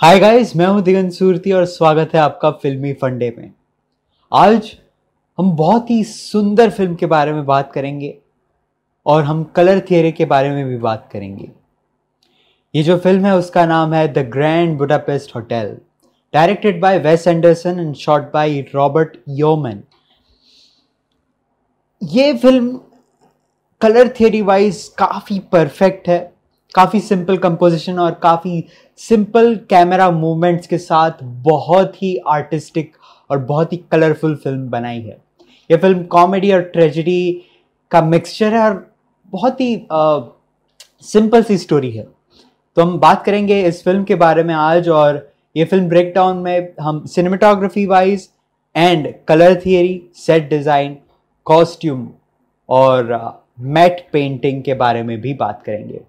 Hi guys मैं हूं दिगंत सूरती और स्वागत है आपका फिल्मी फंडे में आज हम बहुत ही सुंदर फिल्म के बारे में बात करेंगे और हम कलर थियरी के बारे में भी बात करेंगे ये जो फिल्म है उसका नाम है the grand Budapest hotel directed by Wes Anderson and shot by Robert Yeoman ये फिल्म कलर थियरी वाइज काफ़ी परफेक्ट है काफ़ी सिंपल कंपोजिशन और काफ़ी सिंपल कैमरा मूवमेंट्स के साथ बहुत ही आर्टिस्टिक और बहुत ही कलरफुल फिल्म बनाई है ये फिल्म कॉमेडी और ट्रेजिडी का मिक्सचर है और बहुत ही सिंपल सी स्टोरी है तो हम बात करेंगे इस फिल्म के बारे में आज और ये फिल्म ब्रेकडाउन में हम cinematography wise and colour theory set design costume और मैट पेंटिंग के बारे में भी बात करेंगे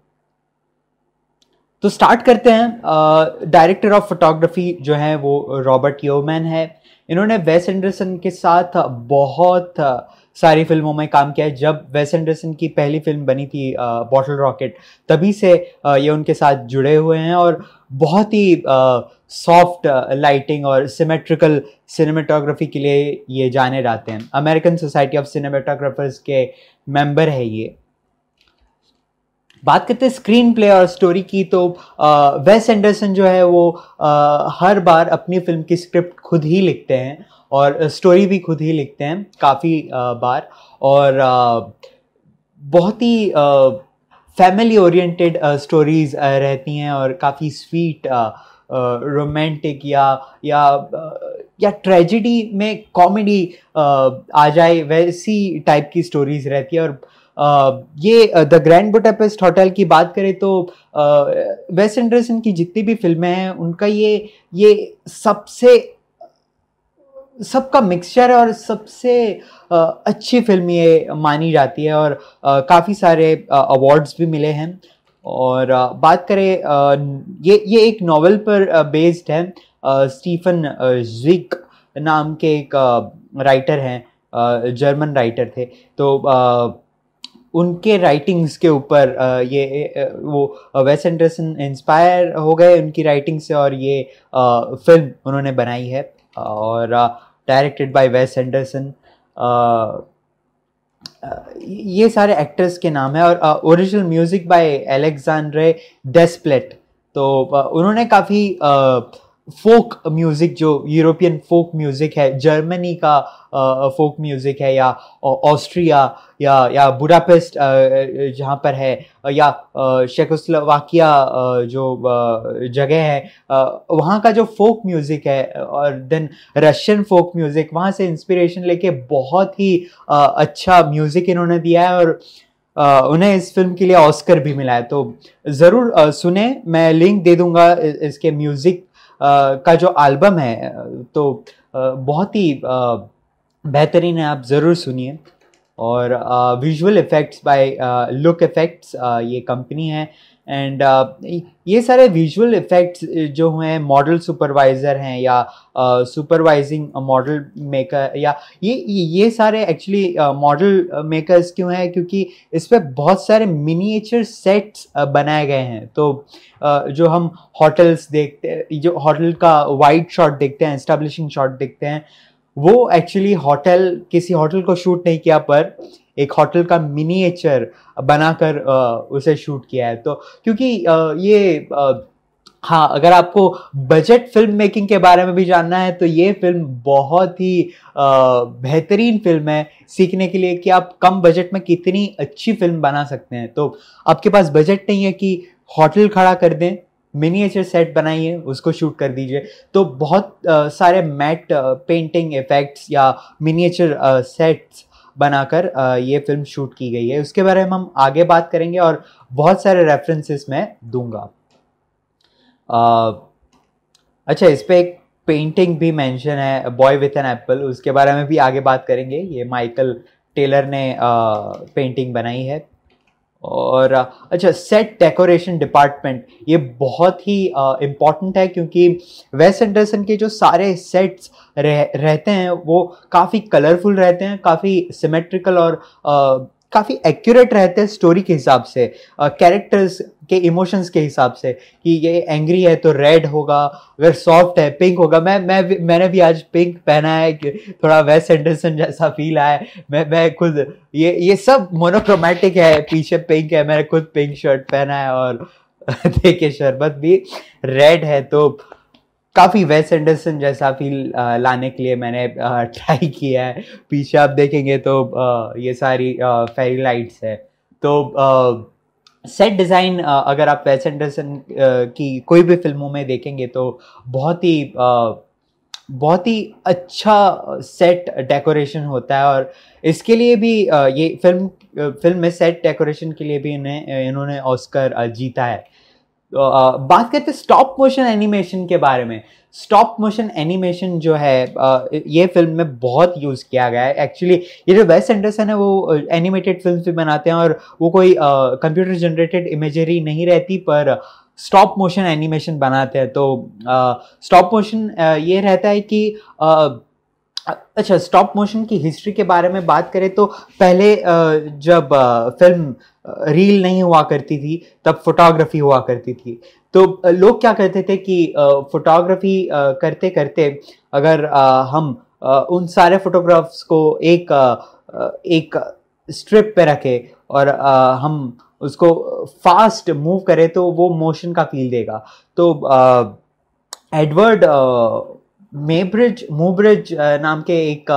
तो स्टार्ट करते हैं डायरेक्टर ऑफ फोटोग्राफी जो है वो रॉबर्ट योमैन है इन्होंने वेस एंडरसन के साथ बहुत uh, सारी फिल्मों में काम किया है जब वेस एंडरसन की पहली फिल्म बनी थी बॉटल uh, रॉकेट तभी से uh, ये उनके साथ जुड़े हुए हैं और बहुत ही सॉफ्ट लाइटिंग और सिमेट्रिकल सिनेमेटोग्राफी के लिए ये जाने जाते हैं अमेरिकन सोसाइटी ऑफ सिनेमेटोग्राफर्स के मेंबर है ये बात करते हैं स्क्रीन प्ले और स्टोरी की तो वेस एंडरसन जो है वो आ, हर बार अपनी फिल्म की स्क्रिप्ट खुद ही लिखते हैं और स्टोरी भी खुद ही लिखते हैं काफ़ी बार और आ, बहुत ही फैमिली ओरिएंटेड स्टोरीज रहती हैं और काफ़ी स्वीट रोमांटिक या या या ट्रेजिडी में कॉमेडी आ जाए वैसी टाइप की स्टोरीज रहती है और ये द ग्रैंड बुटापेस्ट होटल की बात करें तो वेस एंडरसन की जितनी भी फिल्में हैं उनका ये ये सबसे सबका मिक्सचर और सबसे अच्छी फिल्म ये मानी जाती है और काफ़ी सारे अवार्ड्स भी मिले हैं और बात करें ये ये एक नावल पर बेस्ड है स्टीफन जिक नाम के एक राइटर हैं जर्मन राइटर थे तो उनके राइटिंग्स के ऊपर ये वो वेस एंडरसन इंस्पायर हो गए उनकी राइटिंग से और ये फिल्म उन्होंने बनाई है और डायरेक्टेड बाय वेस एंडरसन ये सारे एक्टर्स के नाम है और original music by Alexandre Desplat तो उन्होंने काफ़ी फोक म्यूज़िक जो यूरोपियन फोक म्यूज़िक है जर्मनी का फोक म्यूज़िक है या ऑस्ट्रिया या या बुडापेस्ट जहाँ पर है या शेकोस्लोवाकिया जो जगह है वहाँ का जो फोक म्यूज़िक है और देन रशियन फोक म्यूज़िक वहाँ से इंस्पिरेशन लेके बहुत ही अच्छा म्यूज़िक इन्होंने दिया है और उन्हें इस फिल्म के लिए ऑस्कर भी मिला है तो ज़रूर सुने मैं लिंक दे दूंगा इसके म्यूज़िक का जो एल्बम है तो बहुत ही बेहतरीन है आप ज़रूर सुनिए और visual effects by Look effects ये कंपनी है एंड uh, ये सारे विजुअल इफ़ेक्ट्स uh, जो हैं मॉडल सुपरवाइज़र हैं या सुपरवाइजिंग मॉडल मेकर या ये ये सारे एक्चुअली मॉडल मेकर्स क्यों हैं क्योंकि इस पर बहुत सारे मिनिएचर सेट्स uh, बनाए गए हैं तो uh, जो हम होटल्स देखते जो होटल का वाइड शॉट देखते हैं एस्टेब्लिशिंग शॉट देखते हैं वो एक्चुअली होटल किसी होटल को शूट नहीं किया पर एक होटल का मिनीचर बनाकर उसे शूट किया है तो क्योंकि ये हाँ अगर आपको बजट फिल्म मेकिंग के बारे में भी जानना है तो ये फिल्म बहुत ही बेहतरीन फिल्म है सीखने के लिए कि आप कम बजट में कितनी अच्छी फिल्म बना सकते हैं तो आपके पास बजट नहीं है कि होटल खड़ा कर दें मिनिएचर सेट बनाइए उसको शूट कर दीजिए तो बहुत आ, सारे मैट पेंटिंग इफेक्ट्स या मिनिएचर सेट्स बनाकर ये फिल्म शूट की गई है उसके बारे में हम आगे बात करेंगे और बहुत सारे रेफरेंसेस मैं दूंगा अच्छा इस पर एक पेंटिंग भी मेंशन है बॉय विथ एन एप्पल उसके बारे में भी आगे बात करेंगे ये माइकल टेलर ने पेंटिंग बनाई है और अच्छा सेट डेकोरेशन डिपार्टमेंट ये बहुत ही इम्पॉर्टेंट है क्योंकि वेस्ट एंडरसन के जो सारे सेट्स रह, रहते हैं वो काफ़ी कलरफुल रहते हैं काफ़ी सिमेट्रिकल और काफ़ी एक्यूरेट रहते हैं स्टोरी के हिसाब से कैरेक्टर्स uh, के इमोशंस के हिसाब से कि ये एंग्री है तो रेड होगा अगर सॉफ्ट है पिंक होगा मैं मैं मैंने भी आज पिंक पहना है थोड़ा वेस्ट एंडरसन जैसा फील आया है मैं मैं खुद ये ये सब मोनोक्रोमेटिक है पीछे पिंक है मैंने खुद पिंक शर्ट पहना है और देखिए शरबत भी रेड है तो काफ़ी वेस एंडरसन जैसा फील लाने के लिए मैंने ट्राई किया है पीछे आप देखेंगे तो ये सारी फेरी लाइट्स है तो सेट डिज़ाइन अगर आप वेस एंडरसन की कोई भी फिल्मों में देखेंगे तो बहुत ही बहुत ही अच्छा सेट डेकोरेशन होता है और इसके लिए भी ये फिल्म फिल्म में सेट डेकोरेशन के लिए भी इन्हें इन्होंने ऑस्कर जीता है बात करते स्टॉप मोशन एनिमेशन के बारे में स्टॉप मोशन एनिमेशन जो है ये फिल्म में बहुत यूज़ किया गया है एक्चुअली ये जो वेस्ट एंडरसन है वो एनिमेटेड फिल्म भी बनाते हैं और वो कोई कंप्यूटर जनरेटेड इमेजरी नहीं रहती पर स्टॉप मोशन एनिमेशन बनाते हैं तो स्टॉप मोशन ये रहता है कि आ, अच्छा स्टॉप मोशन की हिस्ट्री के बारे में बात करें तो पहले जब फिल्म रील नहीं हुआ करती थी तब फोटोग्राफी हुआ करती थी तो लोग क्या करते थे कि फोटोग्राफी करते करते अगर हम उन सारे फोटोग्राफ्स को एक एक स्ट्रिप पे रखे और हम उसको फास्ट मूव करें तो वो मोशन का फील देगा तो एडवर्ड मेब्रिज मूब्रिज नाम के एक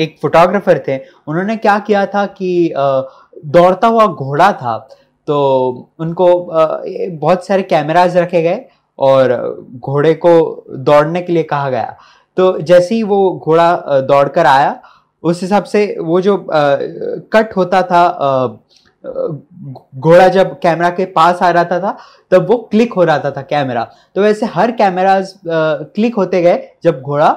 एक फोटोग्राफर थे उन्होंने क्या किया था कि दौड़ता हुआ घोड़ा था तो उनको बहुत सारे कैमराज रखे गए और घोड़े को दौड़ने के लिए कहा गया तो जैसे ही वो घोड़ा दौड़कर आया उस हिसाब से वो जो कट होता था घोड़ा जब कैमरा के पास आ रहा था, था तब वो क्लिक हो रहा था, था कैमरा तो वैसे हर कैमराज क्लिक होते गए जब घोड़ा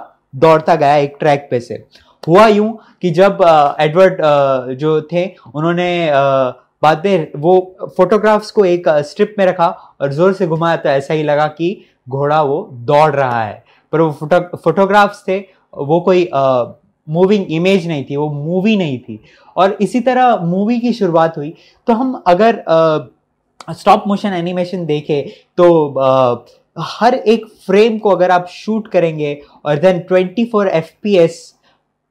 दौड़ता गया एक ट्रैक पे से हुआ यूं कि जब एडवर्ड जो थे उन्होंने बाद में वो फोटोग्राफ्स को एक स्ट्रिप में रखा और जोर से घुमाया तो ऐसा ही लगा कि घोड़ा वो दौड़ रहा है पर वो फोटो फोटोग्राफ्स थे वो कोई मूविंग इमेज नहीं थी वो मूवी नहीं थी और इसी तरह मूवी की शुरुआत हुई तो हम अगर स्टॉप मोशन एनिमेशन देखें तो uh, हर एक फ्रेम को अगर आप शूट करेंगे और then 24 four F P S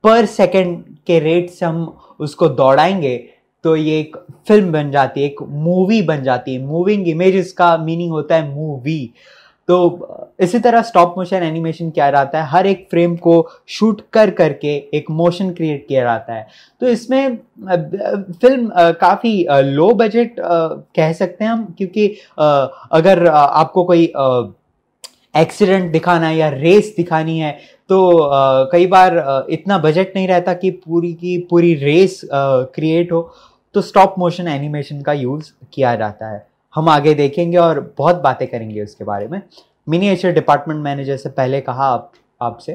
पर सेकेंड के रेट से हम उसको दौड़ाएंगे तो ये एक फिल्म बन जाती है एक मूवी बन जाती है मूविंग इमेज का मीनिंग होता है मूवी तो इसी तरह स्टॉप मोशन एनिमेशन किया जाता है हर एक फ्रेम को शूट कर करके एक मोशन क्रिएट किया जाता है तो इसमें फिल्म काफ़ी लो बजट कह सकते हैं हम क्योंकि अगर आपको कोई एक्सीडेंट दिखाना है या रेस दिखानी है तो कई बार इतना बजट नहीं रहता कि पूरी की पूरी रेस क्रिएट हो तो स्टॉप मोशन एनिमेशन का यूज़ किया जाता है हम आगे देखेंगे और बहुत बातें करेंगे उसके बारे में मिनिएचर डिपार्टमेंट मैंने जैसे पहले कहा आप आपसे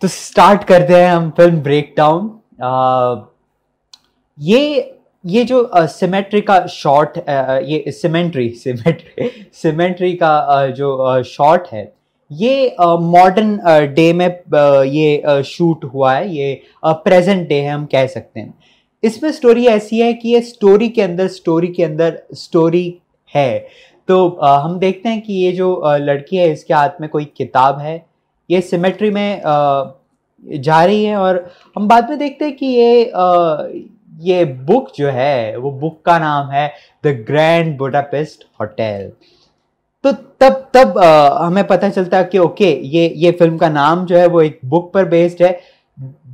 तो स्टार्ट करते हैं हम फिल्म ब्रेक डाउन ये ये जो सिमेट्री का शॉट ये सिमेंट्री सिमेट्री सिमेंट्री का जो शॉट है ये मॉडर्न डे में ये शूट हुआ है ये प्रेजेंट डे है हम कह सकते हैं इसमें स्टोरी ऐसी है कि ये स्टोरी के अंदर स्टोरी के अंदर स्टोरी है तो uh, हम देखते हैं कि ये जो uh, लड़की है इसके हाथ में कोई किताब है ये सिमेट्री में uh, जा रही है और हम बाद में देखते हैं कि ये uh, ये बुक जो है वो बुक का नाम है द ग्रैंड बुडापेस्ट होटल तो तब तब आ, हमें पता चलता है कि ओके ये ये फिल्म का नाम जो है वो एक बुक पर बेस्ड है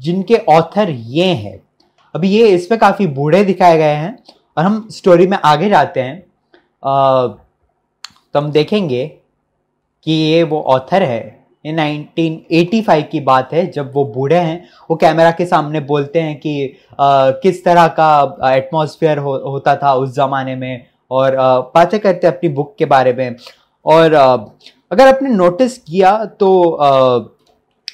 जिनके ऑथर ये हैं अभी ये इस पर काफ़ी बूढ़े दिखाए गए हैं और हम स्टोरी में आगे जाते हैं आ, तो हम देखेंगे कि ये वो ऑथर है ये 1985 की बात है जब वो बूढ़े हैं वो कैमरा के सामने बोलते हैं कि आ, किस तरह का एटमॉस्फेयर हो, होता था उस ज़माने में और बातें करते अपनी बुक के बारे में और uh, अगर आपने नोटिस किया तो uh,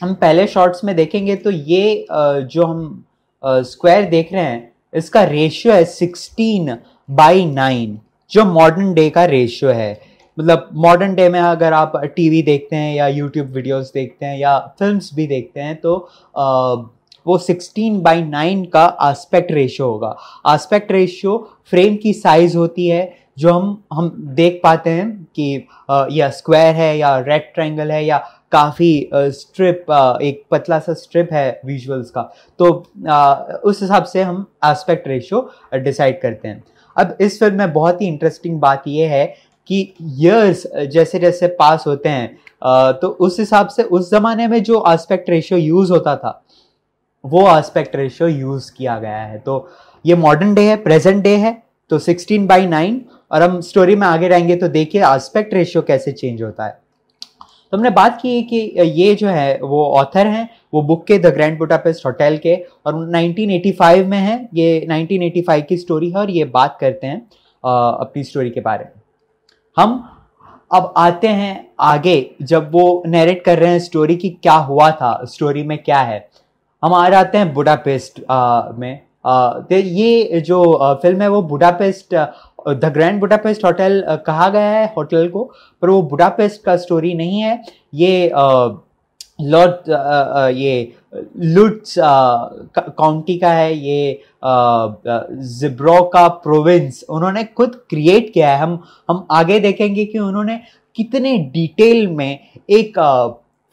हम पहले शॉर्ट्स में देखेंगे तो ये uh, जो हम स्क्वायर देख रहे हैं इसका रेशियो है सिक्सटीन बाई नाइन जो मॉडर्न डे का रेशियो है मतलब मॉडर्न डे में अगर आप टीवी देखते हैं या यूट्यूब वीडियोस देखते हैं या फिल्म्स भी देखते हैं तो वो 16 बाई नाइन का आस्पेक्ट रेशियो होगा आस्पेक्ट रेशियो फ्रेम की साइज होती है जो हम हम देख पाते हैं कि या स्क्वायर है या रेड ट्रायंगल है या काफ़ी स्ट्रिप एक पतला सा स्ट्रिप है विजुअल्स का तो उस हिसाब से हम एस्पेक्ट रेशियो डिसाइड करते हैं अब इस फिल्म में बहुत ही इंटरेस्टिंग बात यह है कि ईयर्स जैसे जैसे पास होते हैं तो उस हिसाब से उस ज़माने में जो आस्पेक्ट रेशियो यूज़ होता था वो आस्पेक्ट रेशियो यूज़ किया गया है तो ये मॉडर्न डे है प्रेजेंट डे है तो 16 बाई नाइन और हम स्टोरी में आगे रहेंगे तो देखिए आस्पेक्ट रेशियो कैसे चेंज होता है तो हमने बात की कि ये जो है वो ऑथर हैं वो बुक के द ग्रैंड बुटापेस्ट होटल के और 1985 में है ये 1985 की स्टोरी है और ये बात करते हैं अपनी स्टोरी के बारे में हम अब आते हैं आगे जब वो नरेट कर रहे हैं स्टोरी की क्या हुआ था स्टोरी में क्या है हम आ जाते हैं बुडापेस्ट में ये जो फिल्म है वो Budapest the grand Budapest hotel कहा गया है होटल को पर वो बुडापेस्ट का स्टोरी नहीं है ये लॉर्ड ये लुट्स काउंटी का है ये जिब्रो का प्रोविंस उन्होंने खुद क्रिएट किया है हम हम आगे देखेंगे कि उन्होंने कितने डिटेल में एक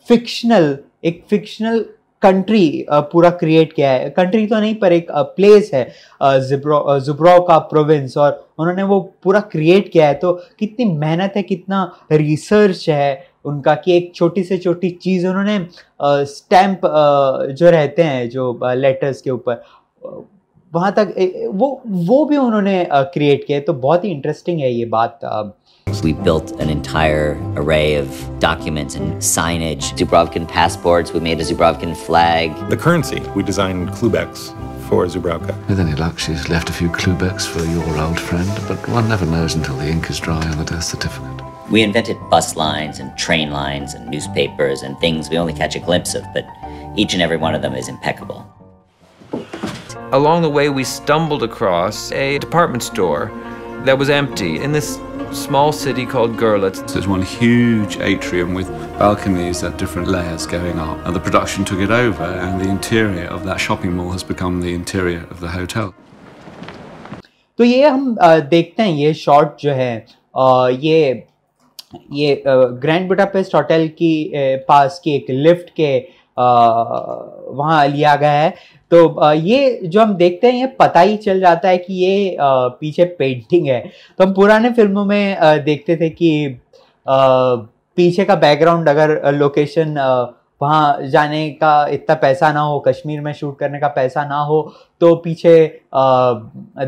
फिक्शनल एक फिक्शनल कंट्री uh, पूरा क्रिएट किया है कंट्री तो नहीं पर एक प्लेस uh, है जुब्रो जुब्रो का प्रोविंस और उन्होंने वो पूरा क्रिएट किया है तो कितनी मेहनत है कितना रिसर्च है उनका कि एक छोटी से छोटी चीज़ उन्होंने स्टैम्प uh, जो रहते हैं जो लेटर्स के ऊपर वहाँ तक वो वो भी उन्होंने क्रिएट किया है तो बहुत ही इंटरेस्टिंग है ये बात We built an entire array of documents and signage, Zubrovkin passports, we made a Zubrovkin flag. The currency, we designed Klubeks for Zubrovka. With any luck, she's left a few Klubeks for your old friend, but one never knows until the ink is dry on the death certificate. We invented bus lines and train lines and newspapers and things we only catch a glimpse of, but each and every one of them is impeccable. Along the way, we stumbled across a department store that was empty. In this small city called Görlitz. So there's one huge atrium with balconies at different layers going up. And the production took it over, and the interior of that shopping mall has become the interior of the hotel. तो ये हम देखते this shot जो है ये ये grand Budapest hotel की पास की एक लिफ्ट के वहाँ लिया गया है तो ये जो हम देखते हैं ये पता ही चल जाता है कि ये पीछे पेंटिंग है तो हम पुराने फिल्मों में देखते थे कि पीछे का बैकग्राउंड अगर लोकेशन वहाँ जाने का इतना पैसा ना हो कश्मीर में शूट करने का पैसा ना हो तो पीछे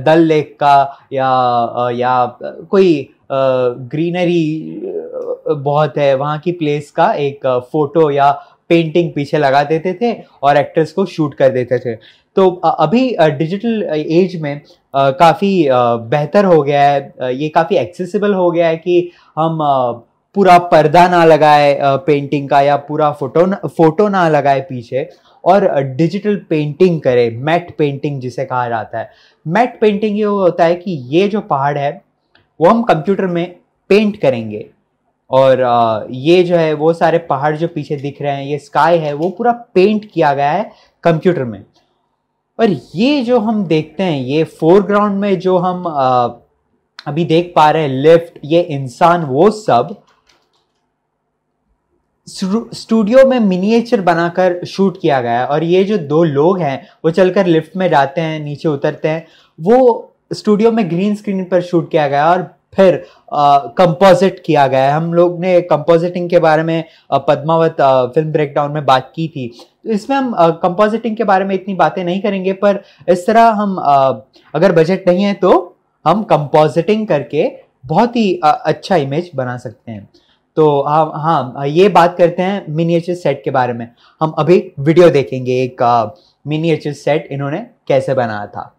दल लेक का या या कोई ग्रीनरी बहुत है वहाँ की प्लेस का एक फ़ोटो या पेंटिंग पीछे लगा देते थे और एक्ट्रेस को शूट कर देते थे तो अभी डिजिटल एज में काफ़ी बेहतर हो गया है ये काफ़ी एक्सेसिबल हो गया है कि हम पूरा पर्दा ना लगाए पेंटिंग का या पूरा फोटो फोटो ना लगाए पीछे और डिजिटल पेंटिंग करें मैट पेंटिंग जिसे कहा जाता है मैट पेंटिंग ये होता है कि ये जो पहाड़ है वो हम कंप्यूटर में पेंट करेंगे और ये जो है वो सारे पहाड़ जो पीछे दिख रहे हैं ये स्काई है वो पूरा पेंट किया गया है कंप्यूटर में और ये जो हम देखते हैं ये फोरग्राउंड में जो हम अभी देख पा रहे हैं लिफ्ट ये इंसान वो सब स्टूडियो में मिनिएचर बनाकर शूट किया गया है और ये जो दो लोग हैं वो चलकर लिफ्ट में जाते हैं नीचे उतरते हैं वो स्टूडियो में ग्रीन स्क्रीन पर शूट किया गया और फिर कंपोजिट किया गया है हम लोग ने कंपोजिटिंग के बारे में पद्मावत फिल्म ब्रेकडाउन में बात की थी तो इसमें हम कंपोजिटिंग के बारे में इतनी बातें नहीं करेंगे पर इस तरह हम अगर बजट नहीं है तो हम कंपोजिटिंग करके बहुत ही अच्छा इमेज बना सकते हैं तो हाँ हाँ ये बात करते हैं मिनिएचर सेट के बारे में हम अभी वीडियो देखेंगे एक मिनिएचर सेट इन्होंने कैसे बनाया था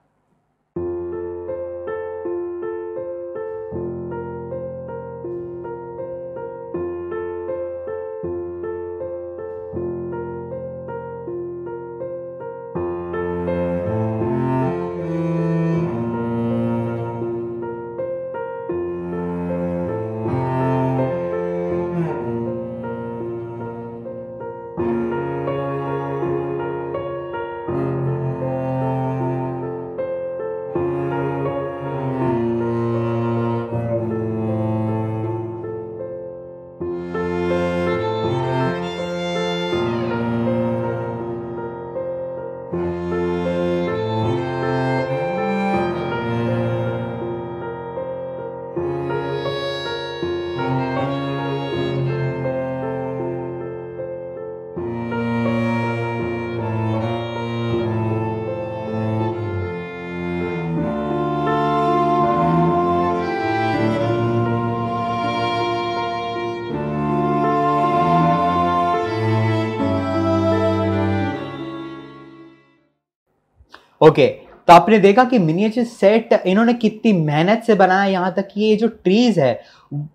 तो आपने देखा कि मिनियचर सेट इन्होंने कितनी मेहनत से बनाया यहाँ तक कि ये जो ट्रीज़ है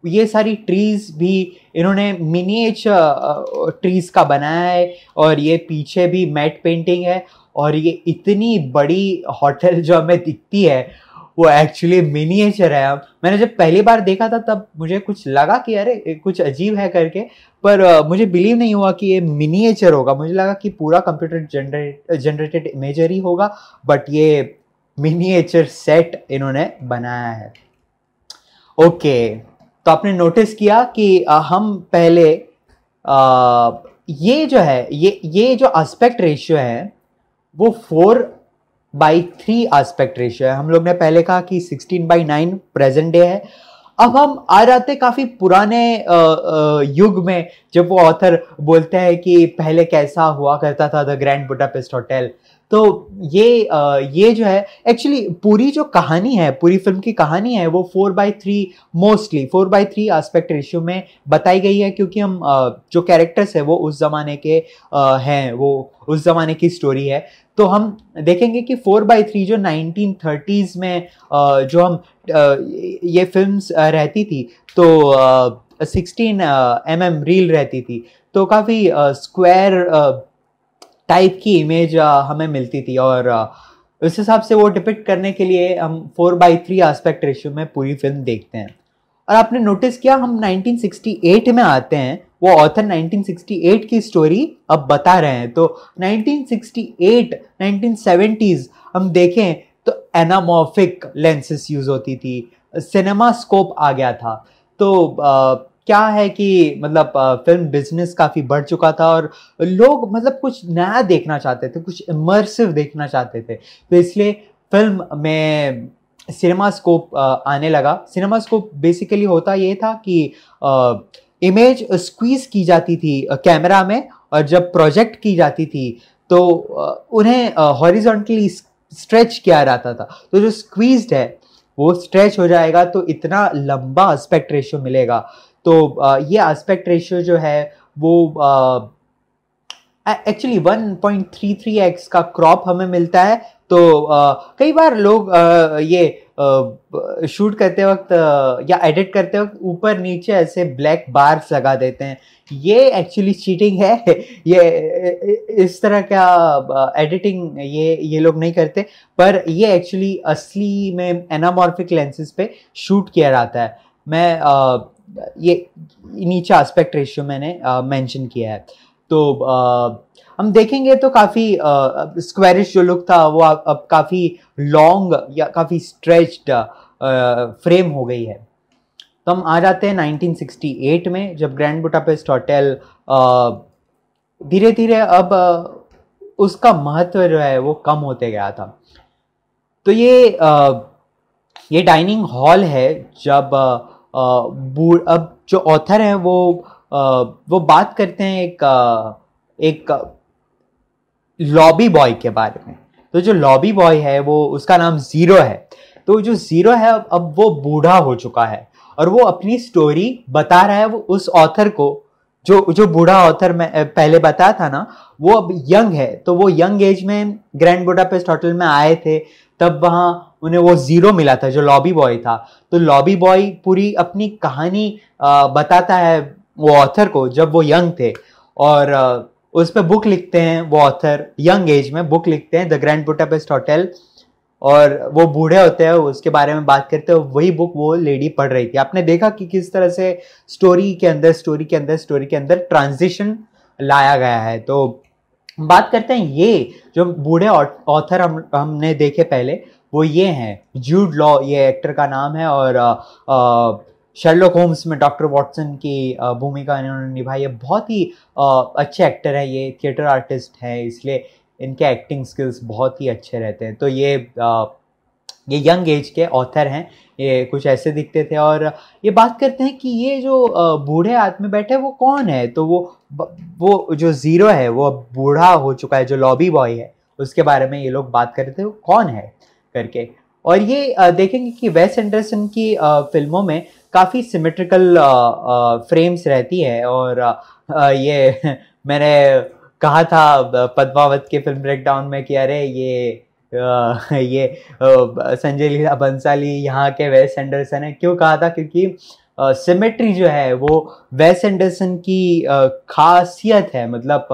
ये सारी ट्रीज़ भी इन्होंने मिनिएचर ट्रीज़ का बनाया है और ये पीछे भी मैट पेंटिंग है और ये इतनी बड़ी होटल जो हमें दिखती है वो एक्चुअली मिनिएचर है अब मैंने जब पहली बार देखा था तब मुझे कुछ लगा कि अरे कुछ अजीब है करके पर मुझे बिलीव नहीं हुआ कि ये मिनिएचर होगा मुझे लगा कि पूरा कंप्यूटर जनरेटेड इमेजर ही होगा बट ये मिनिएचर सेट इन्होंने बनाया है ओके okay, तो आपने नोटिस किया कि हम पहले ये जो है ये ये जो एस्पेक्ट रेशियो है वो four by three aspect ratio है हम लोग ने पहले कहा कि sixteen by nine present day है अब हम आ जाते काफ़ी पुराने आ, आ, युग में जब वो ऑथर बोलते हैं कि पहले कैसा हुआ करता था द ग्रैंड बुडापेस्ट होटल तो ये आ, ये जो है एक्चुअली पूरी जो कहानी है पूरी फिल्म की कहानी है वो four by three mostly four by three aspect ratio में बताई गई है क्योंकि हम जो कैरेक्टर्स है वो उस ज़माने के हैं वो उस ज़माने की स्टोरी है तो हम देखेंगे कि फोर बाई थ्री जो नाइनटीन थर्टीज़ में जो हम ये फिल्म्स रहती थी तो सिक्सटीन एम एम रील रहती थी तो काफ़ी स्क्वायर टाइप की इमेज हमें मिलती थी और उस हिसाब से वो डिपिक्ट करने के लिए हम four by three aspect ratio में पूरी फिल्म देखते हैं और आपने नोटिस किया हम 1968 में आते हैं वो ऑथर 1968 की स्टोरी अब बता रहे हैं तो 1968 1970s हम देखें तो एनामोफिक लेंसेस यूज होती थी सिनेमा स्कोप आ गया था तो आ, क्या है कि मतलब फिल्म बिजनेस काफ़ी बढ़ चुका था और लोग मतलब कुछ नया देखना चाहते थे कुछ इमर्सिव देखना चाहते थे तो इसलिए फिल्म में सिनेमा स्कोप आने लगा सिनेमा स्कोप बेसिकली होता ये था कि इमेज स्क्वीज uh, की जाती थी कैमरा uh, में और जब प्रोजेक्ट की जाती थी तो uh, उन्हें हॉरिजॉन्टली स्ट्रेच किया जाता था तो जो स्क्वीज्ड है वो स्ट्रेच हो जाएगा तो इतना लंबा एस्पेक्ट रेशियो मिलेगा तो ये एस्पेक्ट रेशियो जो है वो एक्चुअली 1.33x का क्रॉप हमें मिलता है तो आ, कई बार लोग आ, ये शूट करते वक्त या एडिट करते वक्त ऊपर नीचे ऐसे ब्लैक बार्स लगा देते हैं ये एक्चुअली चीटिंग है ये इस तरह का एडिटिंग ये ये लोग नहीं करते पर ये एक्चुअली असली में एनामॉर्फिक लेंसेज पे शूट किया जाता है मैं आ, ये नीचे एस्पेक्ट रेशियो मैंने मेंशन किया है तो आ, हम देखेंगे तो काफ़ी स्क्वेरिश जो लुक था वो अब, काफ़ी लॉन्ग या काफ़ी स्ट्रेच्ड फ्रेम हो गई है तो हम आ जाते हैं 1968 में जब ग्रैंड बुटापेस्ट होटल धीरे धीरे अब उसका महत्व जो है वो कम होते गया था तो ये आ, ये डाइनिंग हॉल है जब अब जो ऑथर हैं वो आ, वो बात करते हैं एक एक लॉबी बॉय के बारे में तो जो लॉबी बॉय है वो उसका नाम ज़ीरो है तो जो ज़ीरो है अब वो बूढ़ा हो चुका है और वो अपनी स्टोरी बता रहा है वो उस ऑथर को जो जो बूढ़ा ऑथर मैं पहले बताया था ना वो अब यंग है तो वो यंग एज में ग्रैंड पेस्ट होटल में आए थे तब वहाँ उन्हें वो ज़ीरो मिला था जो लॉबी बॉय था तो लॉबी बॉय पूरी अपनी कहानी बताता है वो ऑथर को जब वो यंग थे और उस पर बुक लिखते हैं वो ऑथर यंग एज में बुक लिखते हैं द ग्रैंड बुटापेस्ट होटल और वो बूढ़े होते हैं उसके बारे में बात करते हैं वही बुक वो लेडी पढ़ रही थी आपने देखा कि किस तरह से स्टोरी के अंदर स्टोरी के अंदर स्टोरी के अंदर ट्रांजिशन लाया गया है तो बात करते हैं ये जो बूढ़े ऑथर हम हमने देखे पहले वो ये हैं जूड लॉ ये एक्टर का नाम है और शर्लोक होम्स में डॉक्टर वाटसन की भूमिका इन्होंने निभाई है बहुत ही अच्छे एक्टर है ये थिएटर आर्टिस्ट हैं इसलिए इनके एक्टिंग स्किल्स बहुत ही अच्छे रहते हैं तो ये ये यंग एज के ऑथर हैं ये कुछ ऐसे दिखते थे और ये बात करते हैं कि ये जो बूढ़े आदमी बैठे वो कौन है तो वो वो जो ज़ीरो है वो बूढ़ा हो चुका है जो लॉबी बॉय है उसके बारे में ये लोग बात कर रहे थे वो कौन है करके और ये देखेंगे कि वेस एंडरसन की फिल्मों में काफ़ी सिमेट्रिकल फ्रेम्स रहती है और आ, uh, uh, ये मैंने कहा था uh, पद्मावत के फिल्म ब्रेकडाउन में कि अरे ये आ, ये संजय लीला बंसाली यहाँ के वेस एंडरसन है क्यों कहा था क्योंकि सिमेट्री जो है वो वेस एंडरसन की खासियत है मतलब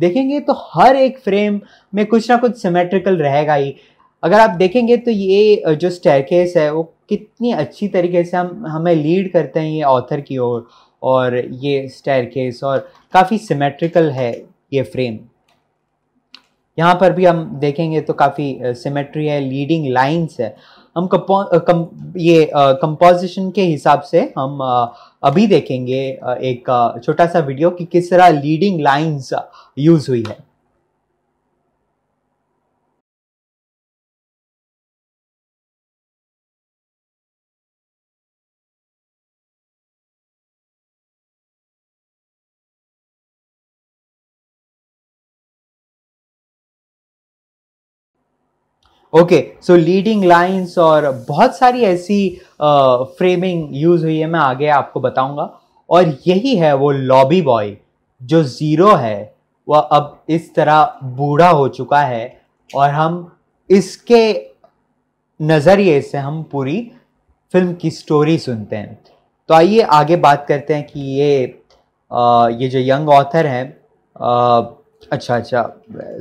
देखेंगे तो हर एक फ्रेम में कुछ ना कुछ सिमेट्रिकल रहेगा ही अगर आप देखेंगे तो ये जो स्टेरकेस है वो कितनी अच्छी तरीके से हम हमें लीड करते हैं ये ऑथर की ओर और, ये स्टेरकेस और काफ़ी सिमेट्रिकल है ये फ्रेम यहाँ पर भी हम देखेंगे तो काफ़ी सिमेट्री है लीडिंग लाइंस है हम कंपो कम ये कंपोजिशन के हिसाब से हम अभी देखेंगे एक छोटा सा वीडियो कि किस तरह लीडिंग लाइंस यूज़ हुई है ओके सो लीडिंग लाइंस और बहुत सारी ऐसी फ्रेमिंग यूज हुई है मैं आगे आपको बताऊंगा और यही है वो लॉबी बॉय जो ज़ीरो है वह अब इस तरह बूढ़ा हो चुका है और हम इसके नज़रिए से हम पूरी फिल्म की स्टोरी सुनते हैं तो आइए आगे बात करते हैं कि ये आ, ये जो यंग ऑथर हैं अच्छा अच्छा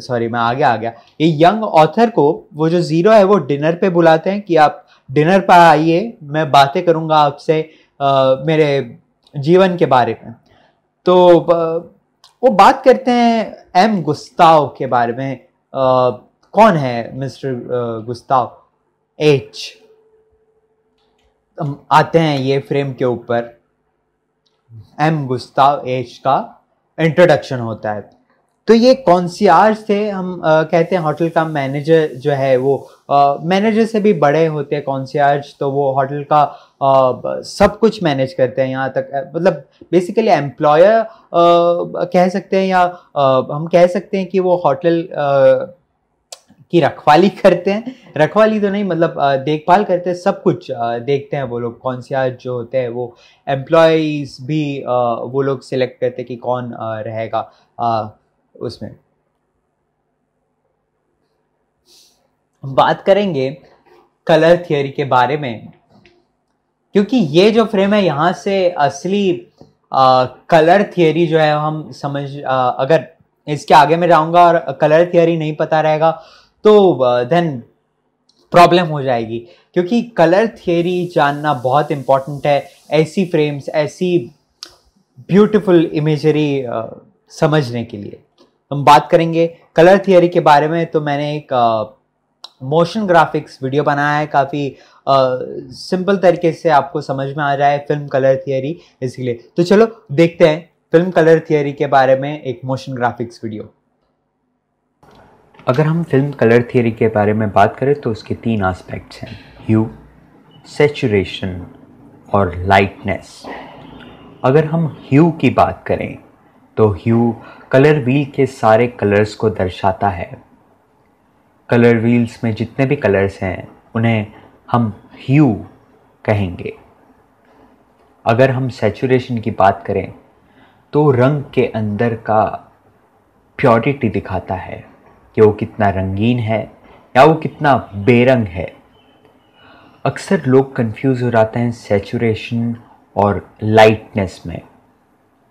सॉरी मैं आ गया आ गया ये यंग ऑथर को वो जो ज़ीरो है वो डिनर पे बुलाते हैं कि आप डिनर पर आइए मैं बातें करूंगा आपसे मेरे जीवन के बारे में तो वो बात करते हैं एम गुस्ताव के बारे में आ, कौन है मिस्टर गुस्ताव एच आते हैं ये फ्रेम के ऊपर एम गुस्ताव एच का इंट्रोडक्शन होता है तो ये कॉन्सियार्ज थे हम आ, कहते हैं होटल का मैनेजर जो है वो मैनेजर से भी बड़े होते हैं कॉन्सियार्ज तो वो होटल का आ, सब कुछ मैनेज करते हैं यहाँ तक मतलब बेसिकली एम्प्लॉयर कह सकते हैं या आ, हम कह सकते हैं कि वो होटल की रखवाली करते हैं रखवाली तो नहीं मतलब देखभाल करते हैं सब कुछ देखते हैं वो लोग कौन से आज जो होते हैं वो एम्प्लॉयज़ भी वो लोग सिलेक्ट करते हैं कि कौन रहेगा उसमें बात करेंगे कलर थियोरी के बारे में क्योंकि ये जो फ्रेम है यहां से असली आ, कलर थियोरी जो है हम समझ आ, अगर इसके आगे में जाऊंगा और कलर थियोरी नहीं पता रहेगा तो देन प्रॉब्लम हो जाएगी क्योंकि कलर थियोरी जानना बहुत इंपॉर्टेंट है ऐसी फ्रेम्स ऐसी ब्यूटीफुल इमेजरी समझने के लिए हम बात करेंगे कलर थियोरी के बारे में तो मैंने एक मोशन ग्राफिक्स वीडियो बनाया है काफ़ी सिंपल तरीके से आपको समझ में आ जाए फिल्म कलर थियोरी इसलिए तो चलो देखते हैं फिल्म कलर थियोरी के बारे में एक मोशन ग्राफिक्स वीडियो अगर हम फिल्म कलर थियोरी के बारे में बात करें तो उसके तीन आस्पेक्ट्स हैं ह्यू सेचुरेशन और लाइटनेस अगर हम ह्यू की बात करें तो ह्यू कलर व्हील के सारे कलर्स को दर्शाता है कलर व्हील्स में जितने भी कलर्स हैं उन्हें हम ह्यू कहेंगे अगर हम सेचुरेशन की बात करें तो रंग के अंदर का प्योरिटी दिखाता है कि वो कितना रंगीन है या वो कितना बेरंग है अक्सर लोग कंफ्यूज हो जाते हैं सेचुरेशन और लाइटनेस में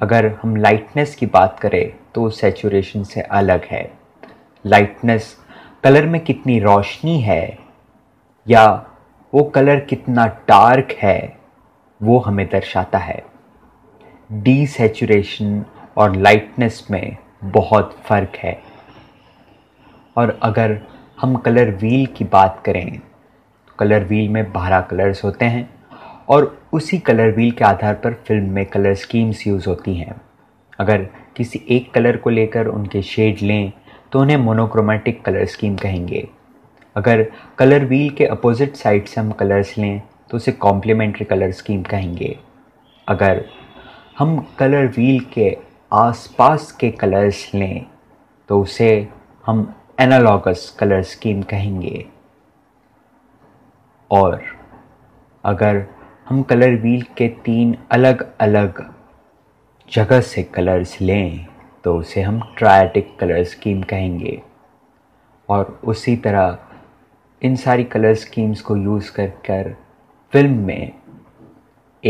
अगर हम लाइटनेस की बात करें तो सेचुरेशन से अलग है लाइटनेस कलर में कितनी रोशनी है या वो कलर कितना डार्क है वो हमें दर्शाता है डी सेचुरेशन और लाइटनेस में बहुत फ़र्क है और अगर हम कलर व्हील की बात करें तो कलर व्हील में बारह कलर्स होते हैं और उसी कलर व्हील के आधार पर फिल्म में कलर स्कीम्स यूज़ होती हैं अगर किसी एक कलर को लेकर उनके शेड लें तो उन्हें मोनोक्रोमेटिक कलर स्कीम कहेंगे अगर कलर व्हील के अपोजिट साइड से हम कलर्स लें तो उसे कॉम्प्लीमेंट्री कलर स्कीम कहेंगे अगर हम कलर व्हील के आसपास के कलर्स लें तो उसे हम एनालॉगस कलर स्कीम कहेंगे और अगर हम कलर व्हील के तीन अलग अलग जगह से कलर्स लें तो उसे हम ट्रायटिक कलर स्कीम कहेंगे और उसी तरह इन सारी कलर स्कीम्स को यूज़ कर कर फिल्म में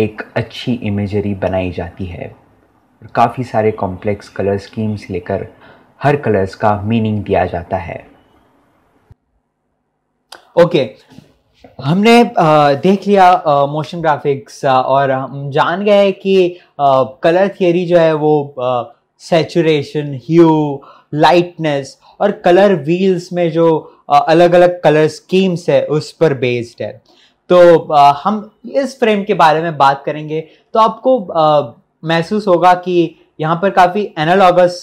एक अच्छी इमेजरी बनाई जाती है और काफ़ी सारे कॉम्प्लेक्स कलर स्कीम्स लेकर हर कलर्स का मीनिंग दिया जाता है ओके okay, हमने देख लिया मोशन ग्राफिक्स और हम जान गए कि कलर थियरी जो है वो सेचुरेशन ह्यू लाइटनेस और कलर व्हील्स में जो अलग अलग कलर स्कीम्स है उस पर बेस्ड है तो हम इस फ्रेम के बारे में बात करेंगे तो आपको महसूस होगा कि यहाँ पर काफ़ी एनालॉगस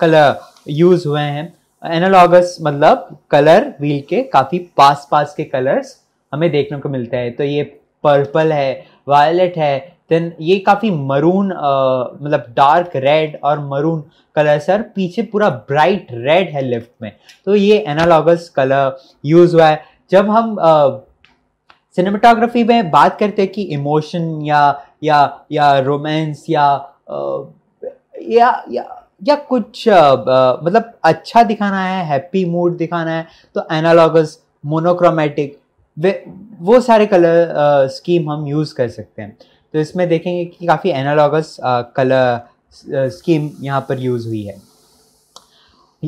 कलर यूज़ हुए हैं एनालॉगस मतलब कलर व्हील के काफ़ी पास पास के कलर्स हमें देखने को मिलता है तो ये पर्पल है वायलेट है देन ये काफ़ी मरून मतलब डार्क रेड और मरून कलर सर पीछे पूरा ब्राइट रेड है लेफ्ट में तो ये एनालॉगस कलर यूज़ हुआ है जब हम सिनेमाटोग्राफी में बात करते हैं कि इमोशन या या या रोमांस या आ, या या या कुछ आ, मतलब अच्छा दिखाना है हैप्पी मूड दिखाना है तो एनालॉगस मोनोक्रोमेटिक वो सारे कलर स्कीम uh, हम यूज़ कर सकते हैं तो इसमें देखेंगे कि काफ़ी एनालॉगस कलर स्कीम यहाँ पर यूज़ हुई है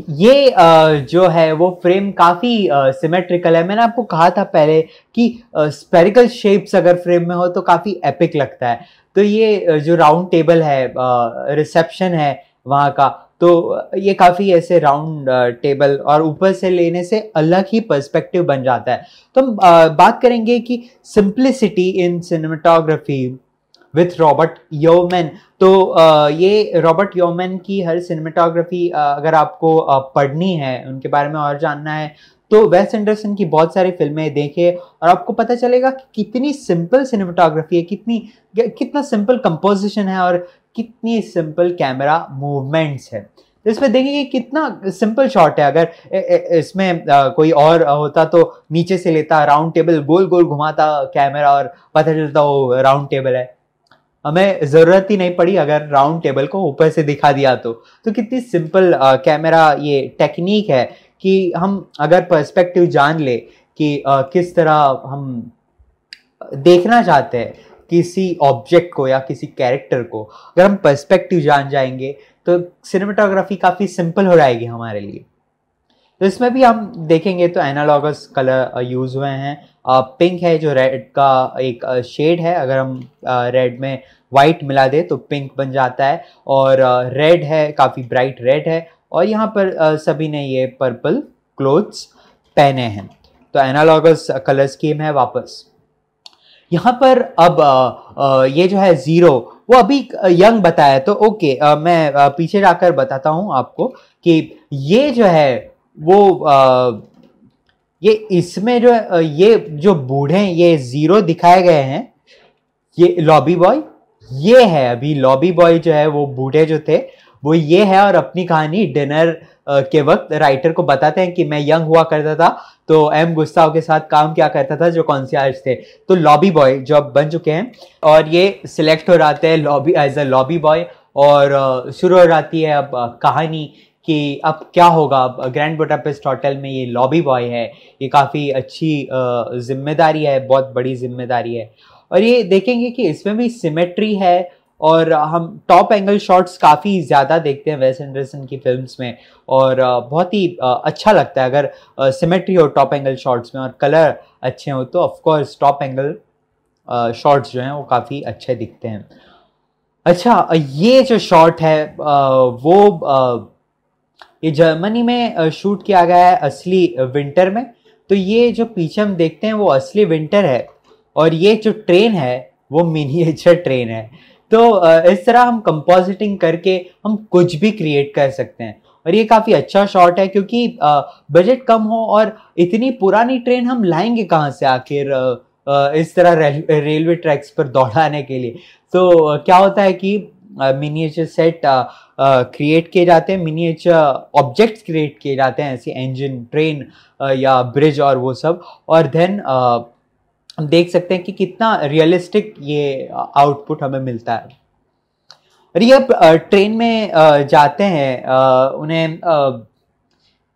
ये uh, जो है वो फ्रेम काफ़ी सिमेट्रिकल है मैंने आपको कहा था पहले कि स्पेरिकल uh, शेप्स अगर फ्रेम में हो तो काफ़ी एपिक लगता है तो ये जो राउंड टेबल है रिसेप्शन है वहाँ का तो ये काफ़ी ऐसे राउंड टेबल और ऊपर से लेने से अलग ही पर्सपेक्टिव बन जाता है तो हम बात करेंगे कि simplicity in cinematography with Robert Yeoman तो ये रॉबर्ट योमैन की हर सिनेमाटोग्राफी अगर आपको पढ़नी है उनके बारे में और जानना है तो वेस एंडरसन की बहुत सारी फिल्में देखें और आपको पता चलेगा कि कितनी सिंपल सिनेमाटोग्राफी है कितनी कितना सिंपल कंपोजिशन है और कितनी सिंपल कैमरा मूवमेंट्स है तो इसमें देखेंगे कितना सिंपल शॉट है अगर इसमें कोई और होता तो नीचे से लेता राउंड टेबल गोल गोल घुमाता कैमरा और पता चलता वो राउंड टेबल है हमें ज़रूरत ही नहीं पड़ी अगर राउंड टेबल को ऊपर से दिखा दिया तो तो कितनी सिंपल कैमरा ये टेक्निक है कि हम अगर पर्सपेक्टिव जान ले कि आ, किस तरह हम देखना चाहते हैं किसी ऑब्जेक्ट को या किसी कैरेक्टर को अगर हम पर्सपेक्टिव जान जाएंगे तो सिनेमाटोग्राफी काफ़ी सिंपल हो जाएगी हमारे लिए तो इसमें भी हम देखेंगे तो एनालॉगस कलर यूज़ हुए हैं पिंक है जो रेड का एक शेड है अगर हम रेड में वाइट मिला दे तो पिंक बन जाता है और रेड है काफ़ी ब्राइट रेड है और यहाँ पर सभी ने ये पर्पल क्लोथ्स पहने हैं तो एनालॉगस कलर स्कीम है वापस यहाँ पर अब आ, आ, ये जो है ज़ीरो वो अभी यंग बताया तो ओके आ, मैं आ, पीछे जाकर बताता हूँ आपको कि ये जो है वो आ, ये इसमें जो ये जो बूढ़े ये ज़ीरो दिखाए गए हैं ये लॉबी बॉय ये है अभी लॉबी बॉय जो है वो बूढ़े जो थे वो ये है और अपनी कहानी डिनर के वक्त राइटर को बताते हैं कि मैं यंग हुआ करता था तो एम गुस्ताव के साथ काम क्या करता था जो कॉन्सियर्ज थे तो लॉबी बॉय जो अब बन चुके हैं और ये सिलेक्ट हो जाते हैं lobby as a lobby boy और शुरू हो जाती है अब कहानी कि अब क्या होगा अब ग्रैंड बोटापेस्ट होटल में ये लॉबी बॉय है ये काफ़ी अच्छी जिम्मेदारी है बहुत बड़ी जिम्मेदारी है और ये देखेंगे कि इसमें भी सिमेट्री है और हम टॉप एंगल शॉट्स काफ़ी ज़्यादा देखते हैं वेस एंडरसन की फिल्म्स में और बहुत ही अच्छा लगता है अगर सिमेट्री हो टॉप एंगल शॉट्स में और कलर अच्छे हो तो ऑफकोर्स टॉप एंगल शॉट्स जो हैं वो काफ़ी अच्छे दिखते हैं अच्छा ये जो शॉट है वो ये जर्मनी में शूट किया गया है असली विंटर में तो ये जो पीछे हम देखते हैं वो असली विंटर है और ये जो ट्रेन है वो मिनिएचर ट्रेन है तो इस तरह हम कंपोजिटिंग करके हम कुछ भी क्रिएट कर सकते हैं और ये काफ़ी अच्छा शॉट है क्योंकि बजट कम हो और इतनी पुरानी ट्रेन हम लाएंगे कहाँ से आखिर इस तरह रेलवे ट्रैक्स पर दौड़ाने के लिए तो क्या होता है कि मिनिएचर सेट क्रिएट किए जाते हैं मिनिएचर ऑब्जेक्ट्स क्रिएट किए जाते हैं ऐसे इंजन ट्रेन या ब्रिज और वो सब और देन हम देख सकते हैं कि कितना रियलिस्टिक ये आउटपुट हमें मिलता है अरे अब ट्रेन में जाते हैं उन्हें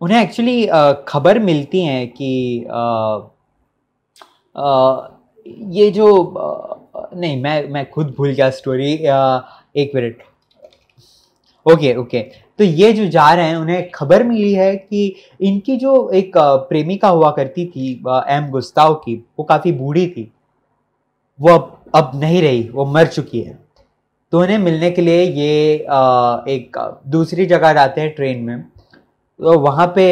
उन्हें एक्चुअली खबर मिलती है कि ये जो नहीं मैं मैं खुद भूल गया स्टोरी एक मिनट ओके ओके तो ये जो जा रहे हैं उन्हें खबर मिली है कि इनकी जो एक प्रेमिका हुआ करती थी एम गुस्ताव की वो काफ़ी बूढ़ी थी वो अब अब नहीं रही वो मर चुकी है तो उन्हें मिलने के लिए ये एक दूसरी जगह जाते हैं ट्रेन में तो वहाँ पे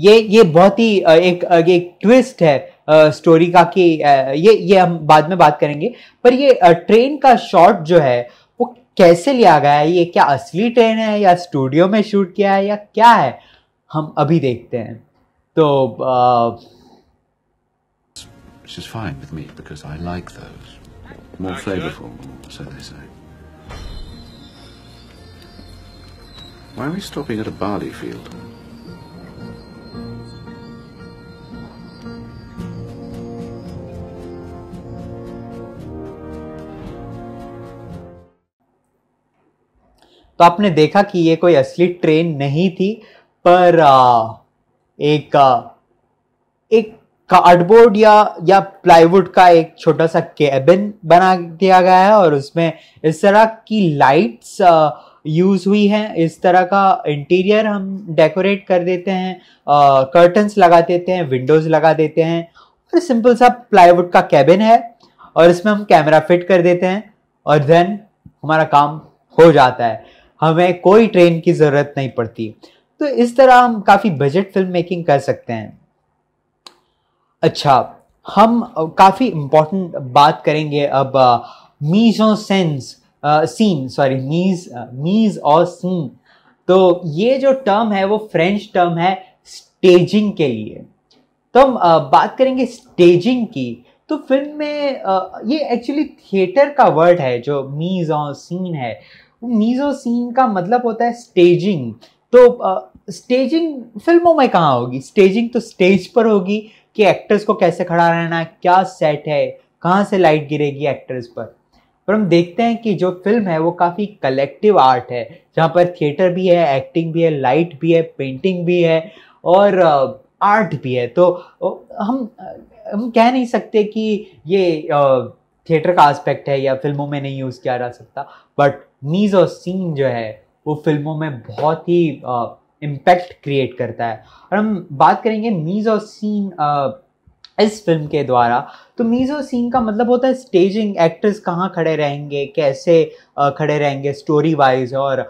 ये ये बहुत ही एक एक ट्विस्ट है स्टोरी का कि ये ये हम बाद में बात करेंगे पर ये ट्रेन का शॉट जो है कैसे लिया गया है ये क्या असली ट्रेन है या स्टूडियो में शूट किया है या क्या है हम अभी देखते हैं तो Why are we तो आपने देखा कि ये कोई असली ट्रेन नहीं थी पर एक एक कार्डबोर्ड या या प्लाईवुड का एक छोटा सा केबिन बना दिया गया है और उसमें इस तरह की लाइट्स यूज हुई हैं इस तरह का इंटीरियर हम डेकोरेट कर देते हैं कर्टन्स लगा देते हैं विंडोज लगा देते हैं और सिंपल सा प्लाईवुड का कैबिन है और इसमें हम कैमरा फिट कर देते हैं और देन हमारा काम हो जाता है हमें कोई ट्रेन की ज़रूरत नहीं पड़ती तो इस तरह हम काफ़ी बजट फिल्म मेकिंग कर सकते हैं अच्छा हम काफ़ी इम्पोर्टेंट बात करेंगे अब मीजो सेंस सीन सॉरी मीज मीज और सीन तो ये जो टर्म है वो फ्रेंच टर्म है स्टेजिंग के लिए तो हम बात करेंगे स्टेजिंग की तो फिल्म में ये एक्चुअली थिएटर का वर्ड है जो मीज और सीन है मीजो सीन का मतलब होता है स्टेजिंग तो स्टेजिंग फिल्मों में कहाँ होगी स्टेजिंग तो स्टेज पर होगी कि एक्टर्स को कैसे खड़ा रहना है क्या सेट है कहाँ से लाइट गिरेगी एक्टर्स पर पर हम देखते हैं कि जो फिल्म है वो काफ़ी कलेक्टिव आर्ट है जहाँ पर थिएटर भी है एक्टिंग भी है लाइट भी है पेंटिंग भी है और आर्ट भी है तो हम हम कह नहीं सकते कि ये थिएटर का आस्पेक्ट है या फिल्मों में नहीं यूज़ किया जा सकता बट मीज़ और सीन जो है वो फिल्मों में बहुत ही इम्पैक्ट क्रिएट करता है और हम बात करेंगे मीज़ और सीन इस फिल्म के द्वारा तो मीज़ और सीन का मतलब होता है स्टेजिंग एक्टर्स कहाँ खड़े रहेंगे कैसे खड़े रहेंगे स्टोरी वाइज और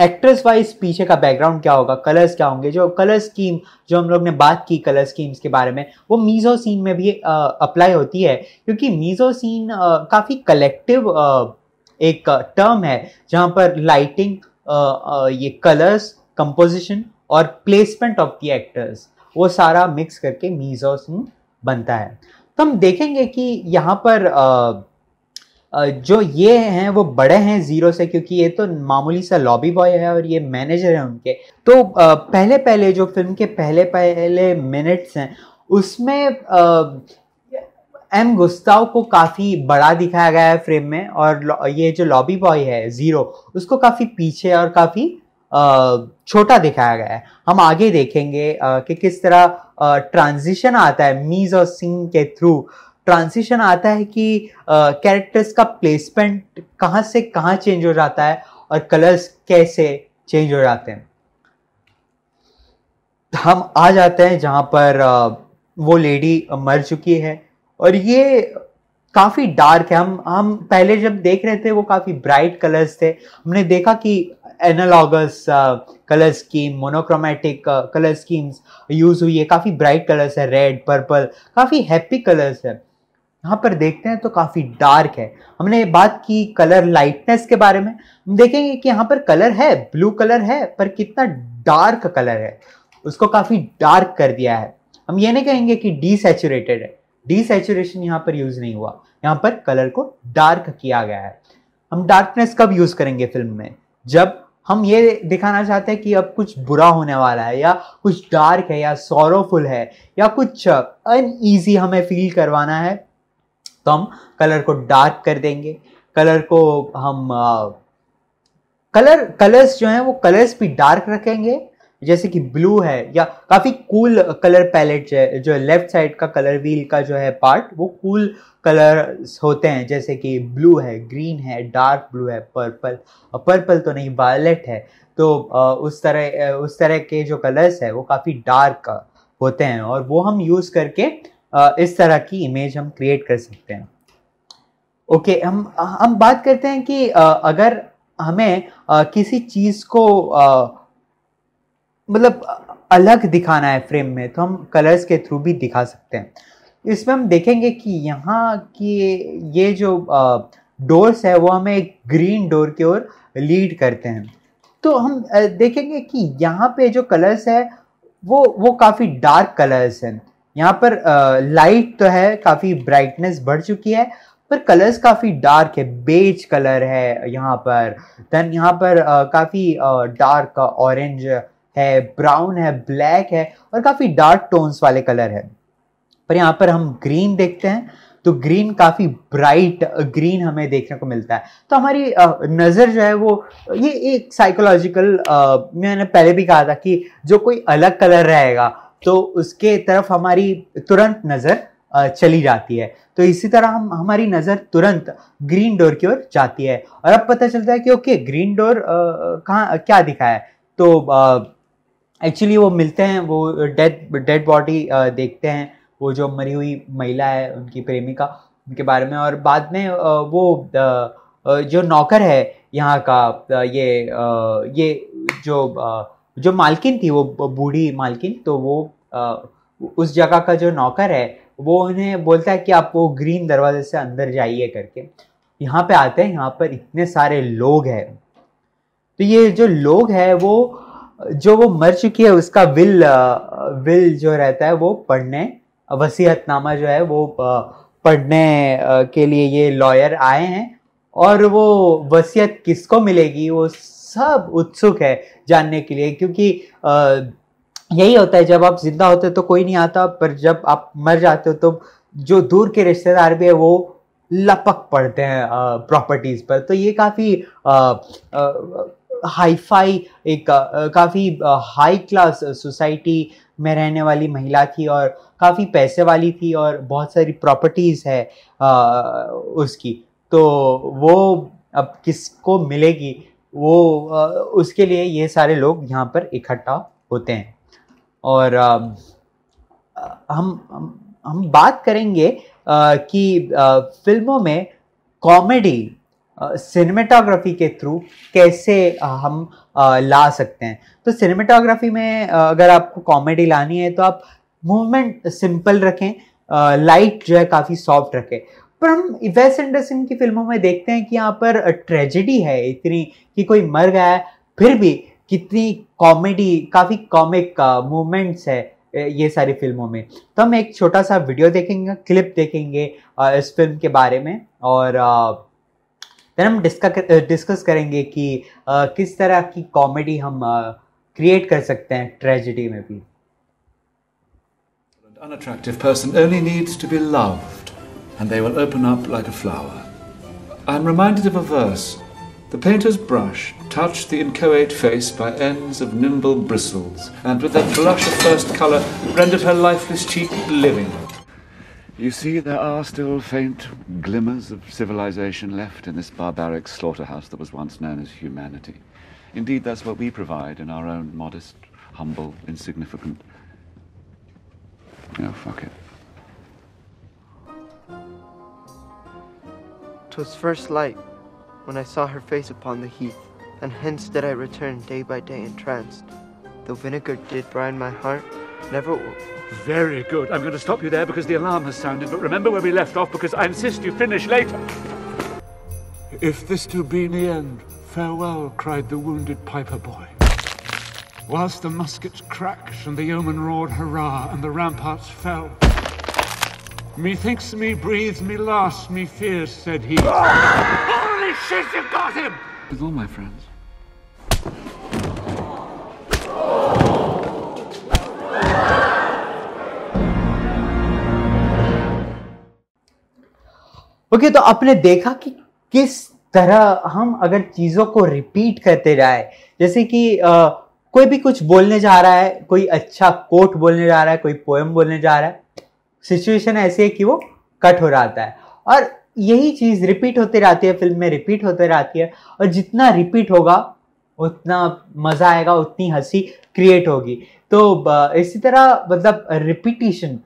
एक्ट्रेस वाइज पीछे का बैकग्राउंड क्या होगा कलर्स क्या होंगे जो कलर स्कीम जो हम लोग ने बात की कलर स्कीम्स के बारे में वो मीज़ो सीन में भी अप्लाई होती है क्योंकि मीज़ो सीन काफ़ी कलेक्टिव एक टर्म है जहाँ पर लाइटिंग ये कलर्स कंपोजिशन और प्लेसमेंट ऑफ द एक्टर्स वो सारा मिक्स करके मीज़ो सीन बनता है तो हम देखेंगे कि यहाँ पर आ, जो ये हैं वो बड़े हैं ज़ीरो से क्योंकि ये तो मामूली सा लॉबी बॉय है और ये मैनेजर है उनके तो पहले पहले जो फिल्म के पहले पहले मिनट्स हैं उसमें एम गुस्ताव को काफ़ी बड़ा दिखाया गया है फ्रेम में और ये जो लॉबी बॉय है ज़ीरो उसको काफ़ी पीछे और काफ़ी छोटा दिखाया गया है हम आगे देखेंगे कि किस तरह ट्रांजिशन आता है मीज और सिंह के थ्रू ट्रांसिशन आता है कि कैरेक्टर्स का प्लेसमेंट कहाँ से कहाँ चेंज हो जाता है और कलर्स कैसे चेंज हो जाते हैं हम आ जाते हैं जहाँ पर वो लेडी मर चुकी है और ये काफ़ी डार्क है हम हम पहले जब देख रहे थे वो काफ़ी ब्राइट कलर्स थे हमने देखा कि analogous colour scheme monochromatic colour schemes use हुई है काफ़ी ब्राइट कलर्स है रेड पर्पल काफ़ी हैप्पी कलर्स है यहाँ पर देखते हैं तो काफ़ी डार्क है हमने बात की कलर लाइटनेस के बारे में हम देखेंगे कि यहाँ पर कलर है ब्लू कलर है पर कितना डार्क कलर है उसको काफ़ी डार्क कर दिया है हम ये नहीं कहेंगे कि डीसेचुरेटेड है डीसेचुरेशन यहाँ पर यूज़ नहीं हुआ यहाँ पर कलर को डार्क किया गया है हम डार्कनेस कब यूज़ करेंगे फिल्म में जब हम ये दिखाना चाहते हैं कि अब कुछ बुरा होने वाला है या कुछ डार्क है या सोरोफुल है या कुछ अनईजी हमें फील करवाना है तो हम कलर को डार्क कर देंगे कलर को हम कलर कलर्स जो हैं वो कलर्स भी डार्क रखेंगे जैसे कि ब्लू है या काफ़ी कूल कलर पैलेट जो है जो लेफ्ट साइड का कलर व्हील का जो है पार्ट वो कूल कलर होते हैं जैसे कि ब्लू है ग्रीन है डार्क ब्लू है पर्पल पर्पल तो नहीं वायलेट है तो उस तरह उस तरह के जो कलर्स है वो काफ़ी डार्क होते हैं और वो हम यूज़ करके इस तरह की इमेज हम क्रिएट कर सकते हैं ओके okay, हम हम बात करते हैं कि अगर हमें किसी चीज़ को मतलब अलग दिखाना है फ्रेम में तो हम कलर्स के थ्रू भी दिखा सकते हैं इसमें हम देखेंगे कि यहाँ की ये जो डोर्स है वो हमें एक ग्रीन डोर की ओर लीड करते हैं तो हम देखेंगे कि यहाँ पे जो कलर्स है वो वो काफ़ी डार्क कलर्स हैं यहाँ पर लाइट तो है काफ़ी ब्राइटनेस बढ़ चुकी है पर कलर्स काफ़ी डार्क है बेज कलर है यहाँ पर देन यहाँ पर काफ़ी डार्क ऑरेंज है ब्राउन है ब्लैक है और काफ़ी डार्क टोन्स वाले कलर है पर यहाँ पर हम ग्रीन देखते हैं तो ग्रीन काफ़ी ब्राइट ग्रीन हमें देखने को मिलता है तो हमारी नज़र जो है वो ये एक साइकोलॉजिकल मैंने पहले भी कहा था कि जो कोई अलग कलर रहेगा तो उसके तरफ हमारी तुरंत नज़र चली जाती है तो इसी तरह हम हमारी नज़र तुरंत ग्रीन डोर की ओर जाती है और अब पता चलता है कि ओके ग्रीन डोर कहाँ क्या दिखा है तो एक्चुअली वो मिलते हैं वो डेड डेड बॉडी देखते हैं वो जो मरी हुई महिला है उनकी प्रेमिका उनके बारे में और बाद में वो जो नौकर है यहाँ का ये ये जो जो मालकिन थी वो बूढ़ी मालकिन तो वो आ, उस जगह का जो नौकर है वो उन्हें बोलता है कि आप वो ग्रीन दरवाजे से अंदर जाइए करके यहाँ पे आते हैं यहाँ पर इतने सारे लोग हैं तो ये जो लोग हैं वो जो वो मर चुकी है उसका विल विल जो रहता है वो पढ़ने वसीयतनामा जो है वो पढ़ने के लिए ये लॉयर आए हैं और वो वसीयत किसको मिलेगी वो सब उत्सुक है जानने के लिए क्योंकि यही होता है जब आप जिंदा होते हो तो कोई नहीं आता पर जब आप मर जाते हो तो जो दूर के रिश्तेदार भी है वो लपक पड़ते हैं प्रॉपर्टीज़ पर तो ये काफ़ी हाईफाई एक काफ़ी हाई क्लास सोसाइटी में रहने वाली महिला थी और काफ़ी पैसे वाली थी और बहुत सारी प्रॉपर्टीज़ है आ, उसकी तो वो अब किसको मिलेगी वो उसके लिए ये सारे लोग यहाँ पर इकट्ठा होते हैं और हम, हम बात करेंगे कि फिल्मों में कॉमेडी सिनेमेटोग्राफी के थ्रू कैसे हम ला सकते हैं तो सिनेमेटोग्राफी में अगर आपको कॉमेडी लानी है तो आप मूवमेंट सिंपल रखें लाइट जो है काफ़ी सॉफ्ट रखें पर हम वेस एंडरसन की फिल्मों में देखते हैं कि यहाँ पर ट्रेजेडी है इतनी कि कोई मर गया है फिर भी कितनी कॉमेडी काफ़ी कॉमिक मूवमेंट्स है ये सारी फिल्मों में तो हम एक छोटा सा वीडियो देखेंगे क्लिप देखेंगे इस फिल्म के बारे में और देन हम डिस्कस करेंगे कि किस तरह की कॉमेडी हम क्रिएट कर सकते हैं ट्रेजिडी में भी Unattractive person only needs to be loved. and they will open up like a flower. I am reminded of a verse The painter's brush touched the inchoate face by ends of nimble bristles, and with that blush of first colour rendered her lifeless cheek living. You see, there are still faint glimmers of civilization left in this barbaric slaughterhouse that was once known as humanity. Indeed, that's what we provide in our own modest, humble, insignificant. Oh, fuck it. 'Twas first light when I saw her face upon the heath, and hence did I return day by day entranced. Though vinegar did brine my heart, never. Very good. I'm going to stop you there because the alarm has sounded, but remember where we left off because I insist you finish later. If this do be the end, farewell, cried the wounded piper boy. Whilst the muskets cracked and the yeomen roared hurrah and the ramparts fell. Methinks me breathes, me last, me fears, said he. Ah! Holy shit, you got him! With all my friends. Okay okay, तो आपने देखा कि किस तरह हम अगर चीज़ों को रिपीट करते जाए जैसे कि आ, कोई भी कुछ बोलने जा रहा है कोई अच्छा कोट बोलने जा रहा है कोई पोएम बोलने जा रहा है सिचुएशन ऐसी है कि वो कट हो रहा है और यही चीज़ रिपीट होती रहती है फिल्म में रिपीट होते रहती है और जितना रिपीट होगा उतना मज़ा आएगा उतनी हंसी क्रिएट होगी तो इसी तरह मतलब रिपीटिशन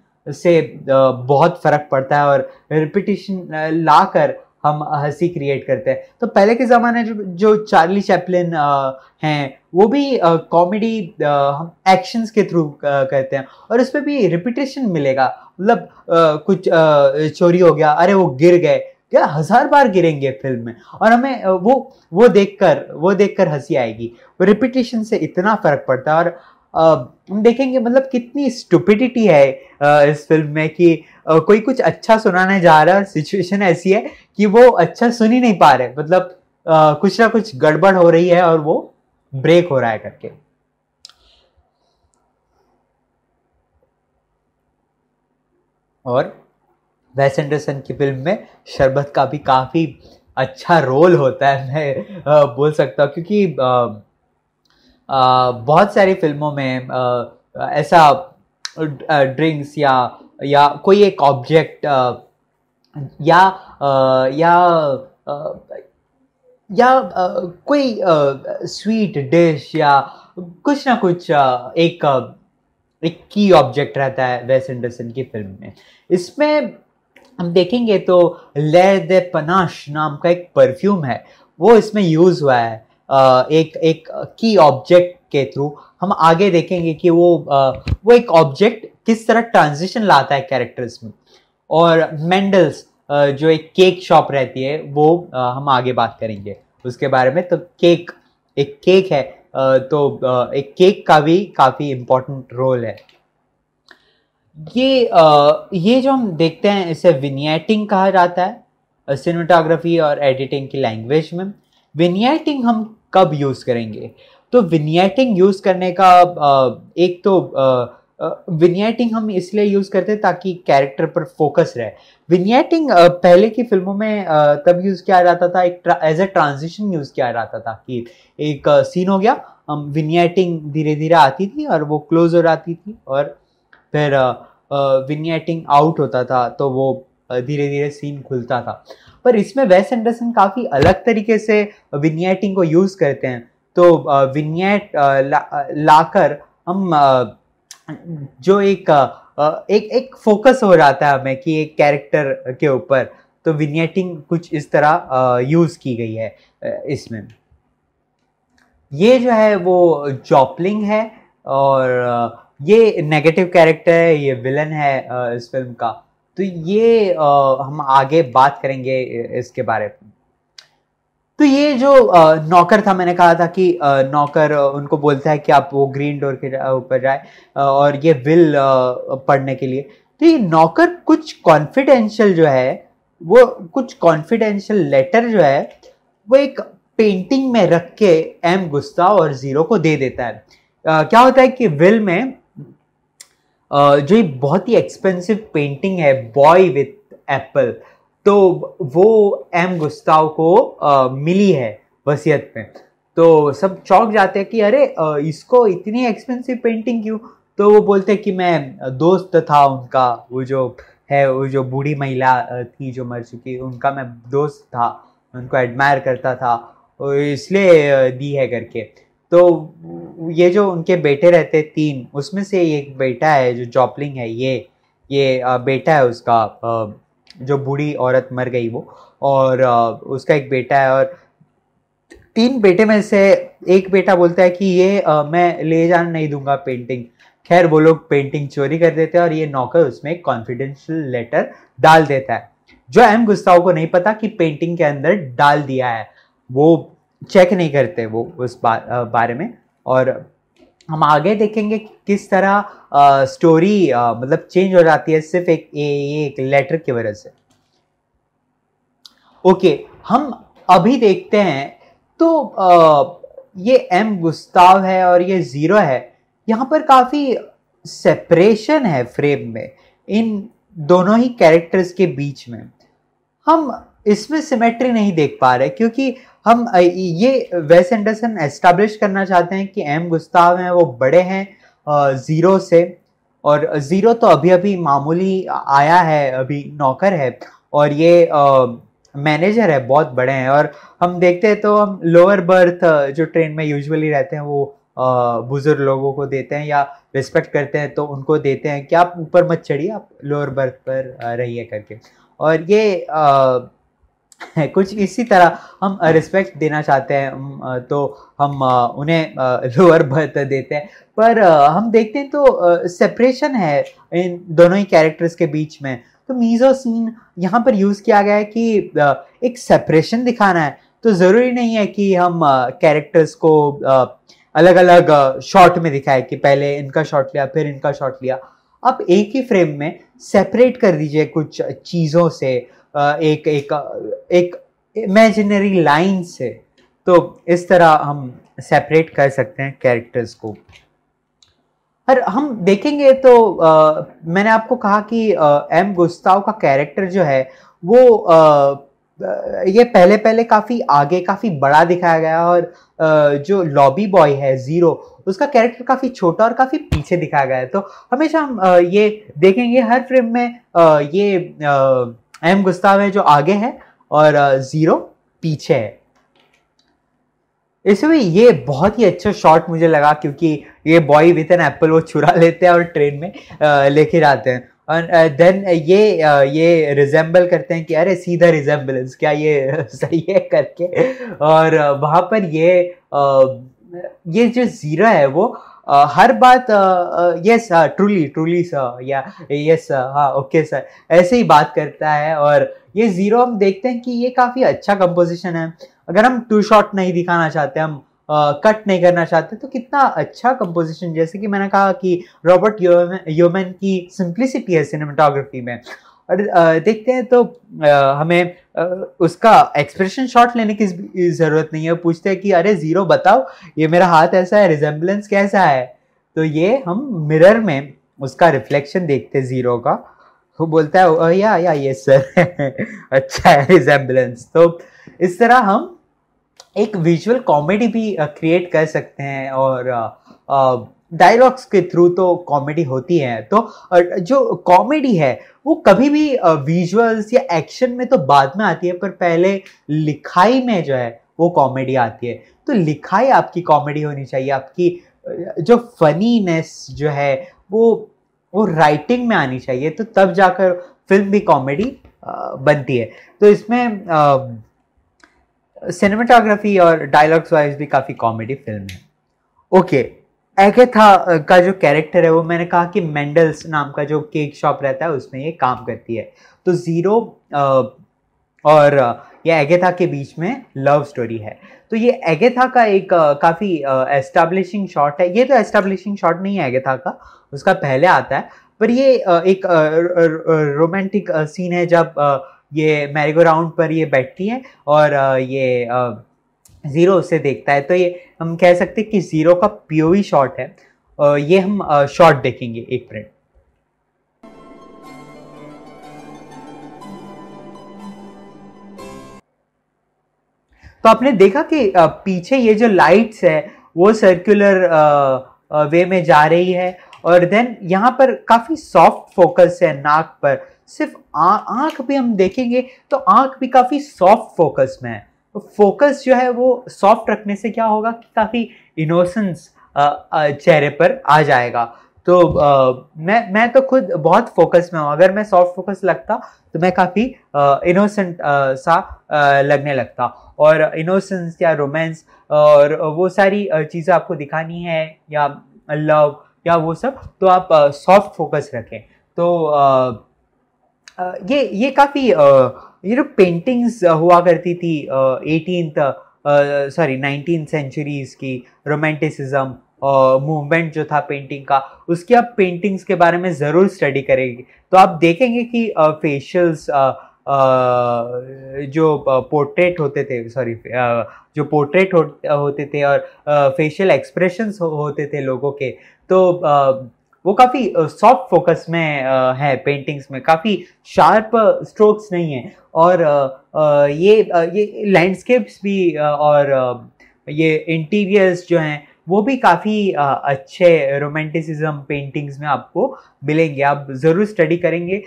से बहुत फ़र्क पड़ता है और रिपीटिशन लाकर हम हंसी क्रिएट करते हैं तो पहले के ज़माने जो जो चार्ली चैपलिन हैं वो भी कॉमेडी हम एक्शंस के थ्रू करते हैं और उस पर भी रिपीटेशन मिलेगा मतलब कुछ चोरी हो गया अरे वो गिर गए क्या हजार बार गिरेंगे फिल्म में और हमें वो वो देखकर वो देखकर हंसी आएगी वो रिपीटेशन से इतना फर्क पड़ता है और हम देखेंगे मतलब कितनी स्टुपिडिटी है इस फिल्म में कि कोई कुछ अच्छा सुनाने जा रहा है सिचुएशन ऐसी है कि वो अच्छा सुन ही नहीं पा रहे मतलब कुछ ना कुछ गड़बड़ हो रही है और वो ब्रेक हो रहा है करके और वैस एंडरसन की फिल्म में शरबत का भी काफ़ी अच्छा रोल होता है मैं बोल सकता हूँ क्योंकि बहुत सारी फिल्मों में ऐसा ड्रिंक्स या या कोई एक ऑब्जेक्ट या या या आ, कोई आ, स्वीट डिश या कुछ ना कुछ आ, एक एक की ऑब्जेक्ट रहता है वेस एंडरसन की फिल्म में इसमें हम देखेंगे तो ले दे पनाश नाम का एक परफ्यूम है वो इसमें यूज़ हुआ है एक एक की ऑब्जेक्ट के थ्रू हम आगे देखेंगे कि वो वो एक ऑब्जेक्ट किस तरह ट्रांजिशन लाता है कैरेक्टर्स में और मेंडल्स जो एक केक शॉप रहती है वो हम आगे बात करेंगे उसके बारे में तो केक एक केक है तो एक केक का भी काफ़ी इम्पोर्टेंट रोल है ये ये जो हम देखते हैं इसे विनियटिंग कहा जाता है सिनेमाटोग्राफी और एडिटिंग की लैंग्वेज में विनियटिंग हम कब यूज़ करेंगे तो विनियटिंग यूज़ करने का एक तो विनियटिंग हम इसलिए यूज़ करते हैं ताकि कैरेक्टर पर फोकस रहे विनियटिंग पहले की फिल्मों में तब यूज़ किया जाता था एक एज ए ट्रांजिशन यूज़ किया जाता था कि एक सीन हो गया हम विनियटिंग धीरे धीरे आती थी और वो क्लोज हो जाती थी और फिर विनियटिंग आउट होता था तो वो धीरे धीरे सीन खुलता था पर इसमें वेस एंडरसन काफ़ी अलग तरीके से विनियटिंग को यूज़ करते हैं तो विनियट ला, लाकर हम जो एक एक एक फोकस हो रहा था हमें कि एक कैरेक्टर के ऊपर तो विनियटिंग कुछ इस तरह यूज़ की गई है इसमें ये जो है वो जॉपलिंग है और ये नेगेटिव कैरेक्टर है ये विलन है इस फिल्म का तो ये हम आगे बात करेंगे इसके बारे में तो ये जो नौकर था मैंने कहा था कि नौकर उनको बोलता है कि आप वो ग्रीन डोर के ऊपर जाए और ये विल पढ़ने के लिए तो ये नौकर कुछ कॉन्फिडेंशियल जो है वो कुछ कॉन्फिडेंशियल लेटर जो है वो एक पेंटिंग में रख के एम गुस्ता और ज़ीरो को दे देता है क्या होता है कि विल में uh, जो बहुत ही एक्सपेंसिव पेंटिंग है बॉय विथ एप्पल तो वो एम गुस्ताव को आ, मिली है वसीयत में तो सब चौंक जाते हैं कि अरे आ, इसको इतनी एक्सपेंसिव पेंटिंग क्यों तो वो बोलते हैं कि मैं दोस्त था उनका वो जो है वो जो बूढ़ी महिला थी जो मर चुकी उनका मैं दोस्त था उनको एडमायर करता था इसलिए दी है करके तो ये जो उनके बेटे रहते तीन उसमें से एक बेटा है जो जॉपलिंग है ये ये बेटा है उसका जो बूढ़ी औरत मर गई वो और उसका एक बेटा है और तीन बेटे में से एक बेटा बोलता है कि ये आ, मैं ले जाना नहीं दूंगा पेंटिंग खैर वो लोग पेंटिंग चोरी कर देते हैं और ये नौकर उसमें एक कॉन्फिडेंशियल लेटर डाल देता है जो एम गुस्ताओ को नहीं पता कि पेंटिंग के अंदर डाल दिया है वो चेक नहीं करते वो उस बा, बारे में और हम आगे देखेंगे कि किस तरह आ, स्टोरी आ, मतलब चेंज हो जाती है सिर्फ एक ए, एक लेटर की वजह से ओके हम अभी देखते हैं तो आ, ये एम गुस्ताव है और ये ज़ीरो है यहाँ पर काफ़ी सेपरेशन है फ्रेम में इन दोनों ही कैरेक्टर्स के बीच में हम इसमें सिमेट्री नहीं देख पा रहे क्योंकि हम ये वेस एंडरसन एस्टाब्लिश करना चाहते हैं कि एम गुस्ताव हैं वो बड़े हैं ज़ीरो से और ज़ीरो तो अभी अभी मामूली आया है अभी नौकर है और ये मैनेजर है बहुत बड़े हैं और हम देखते हैं तो हम लोअर बर्थ जो ट्रेन में यूजुअली रहते हैं वो बुज़ुर्ग लोगों को देते हैं या रिस्पेक्ट करते हैं तो उनको देते हैं कि आप ऊपर मत चढ़िए आप लोअर बर्थ पर रहिए करके और ये आ, कुछ इसी तरह हम रिस्पेक्ट देना चाहते हैं तो हम उन्हें लोअर बर्थ देते हैं पर हम देखते हैं तो सेपरेशन है इन दोनों ही कैरेक्टर्स के बीच में तो मीज़ो सीन यहाँ पर यूज़ किया गया है कि एक सेपरेशन दिखाना है तो ज़रूरी नहीं है कि हम कैरेक्टर्स को अलग अलग शॉट में दिखाए कि पहले इनका शॉट लिया फिर इनका शॉट लिया आप एक ही फ्रेम में सेपरेट कर दीजिए कुछ चीज़ों से एक एक एक इमेजिनरी लाइन से तो इस तरह हम सेपरेट कर सकते हैं कैरेक्टर्स को और हम देखेंगे तो आ, मैंने आपको कहा कि आ, एम गुस्ताव का कैरेक्टर जो है वो आ, ये पहले पहले काफ़ी आगे काफ़ी बड़ा दिखाया गया और आ, जो लॉबी बॉय है ज़ीरो उसका कैरेक्टर काफ़ी छोटा और काफ़ी पीछे दिखाया गया है तो हमेशा हम ये देखेंगे हर फिल्म में आ, ये आ, एम गुस्ताव है जो आगे है और ज़ीरो पीछे है इसे भी ये बहुत ही अच्छा शॉट मुझे लगा क्योंकि ये बॉय विथ एन एप्पल वो चुरा लेते हैं और ट्रेन में लेके जाते हैं और देन ये ये रिजेंबल करते हैं कि अरे सीधा रिजेंबलेंस क्या ये सही है करके और वहाँ पर ये ये जो ज़ीरा है वो हर बात यस ट्रूली ट्रूली सर या यस हाँ ओके सर ऐसे ही बात करता है और ये ज़ीरो हम देखते हैं कि ये काफ़ी अच्छा कंपोजिशन है अगर हम टू शॉट नहीं दिखाना चाहते हम कट uh, नहीं करना चाहते तो कितना अच्छा कंपोजिशन जैसे कि मैंने कहा कि रॉबर्ट योमैन की सिंप्लिसिटी है सिनेमाटोग्राफी में और देखते हैं तो हमें उसका एक्सप्रेशन शॉट लेने की ज़रूरत नहीं है पूछते हैं कि अरे ज़ीरो बताओ ये मेरा हाथ ऐसा है रिजेंबलेंस कैसा है तो ये हम मिरर में उसका रिफ्लेक्शन देखते हैं ज़ीरो का वो बोलता है या या ये सर अच्छा है रिजेंबलेंस तो इस तरह हम एक विजुअल कॉमेडी भी क्रिएट कर सकते हैं और डायलॉग्स के थ्रू तो कॉमेडी होती है तो जो कॉमेडी है वो कभी भी विजुअल्स या एक्शन में तो बाद में आती है पर पहले लिखाई में जो है वो कॉमेडी आती है तो लिखाई आपकी कॉमेडी होनी चाहिए आपकी जो फनीनेस जो है वो वो राइटिंग में आनी चाहिए तो तब जाकर फिल्म भी कॉमेडी बनती है तो इसमें सिनेमाटोग्राफी और डायलॉग्स वाइज भी काफ़ी कॉमेडी फिल्म है ओके okay, एगेथा का जो कैरेक्टर है वो मैंने कहा कि मेंडल्स नाम का जो केक शॉप रहता है उसमें ये काम करती है तो ज़ीरो और ये एगेथा के बीच में लव स्टोरी है तो ये एगेथा का एक काफ़ी एस्टाब्लिशिंग शॉट है ये तो एस्टाब्लिशिंग शॉट नहीं है एगेथा का उसका पहले आता है पर ये एक रोमांटिक सीन है जब ये मैरीगो राउंड पर ये बैठती है और ये ज़ीरो से देखता है तो ये हम कह सकते हैं कि ज़ीरो का पीओवी शॉट है ये हम शॉट देखेंगे एक मिनट तो आपने देखा कि पीछे ये जो लाइट्स है वो सर्कुलर वे में जा रही है और देन यहाँ पर काफ़ी सॉफ्ट फोकस है नाक पर सिर्फ आंख भी हम देखेंगे तो आंख भी काफ़ी सॉफ्ट फोकस में है फोकस जो है वो सॉफ्ट रखने से क्या होगा कि काफ़ी इनोसेंस चेहरे पर आ जाएगा तो आ, मैं मैं तो खुद बहुत फोकस में हूँ अगर मैं सॉफ्ट फोकस लगता तो मैं काफ़ी इनोसेंट सा आ, लगने लगता और इनोसेंस या रोमांस और वो सारी चीज़ें आपको दिखानी है या लव या वो सब तो आप सॉफ्ट फोकस रखें तो आ, ये ये काफ़ी ये जो पेंटिंग्स uh, हुआ करती थी एटीन सॉरी नाइनटीन सेंचुरीज की रोमांटिसिज्म मूवमेंट uh, जो था पेंटिंग का उसकी आप पेंटिंग्स के बारे में ज़रूर स्टडी करेंगे तो आप देखेंगे कि फेशियल्स uh, जो पोर्ट्रेट होते थे सॉरी जो पोर्ट्रेट होते थे और फेशियल एक्सप्रेशंस होते थे लोगों के तो वो काफ़ी सॉफ्ट फोकस में आ, है पेंटिंग्स में काफ़ी शार्प स्ट्रोक्स नहीं है और आ, ये आ, ये लैंडस्केप्स भी और ये इंटीरियर्स जो हैं वो भी काफ़ी अच्छे रोमांटिसिज्म पेंटिंग्स में आपको मिलेंगे आप ज़रूर स्टडी करेंगे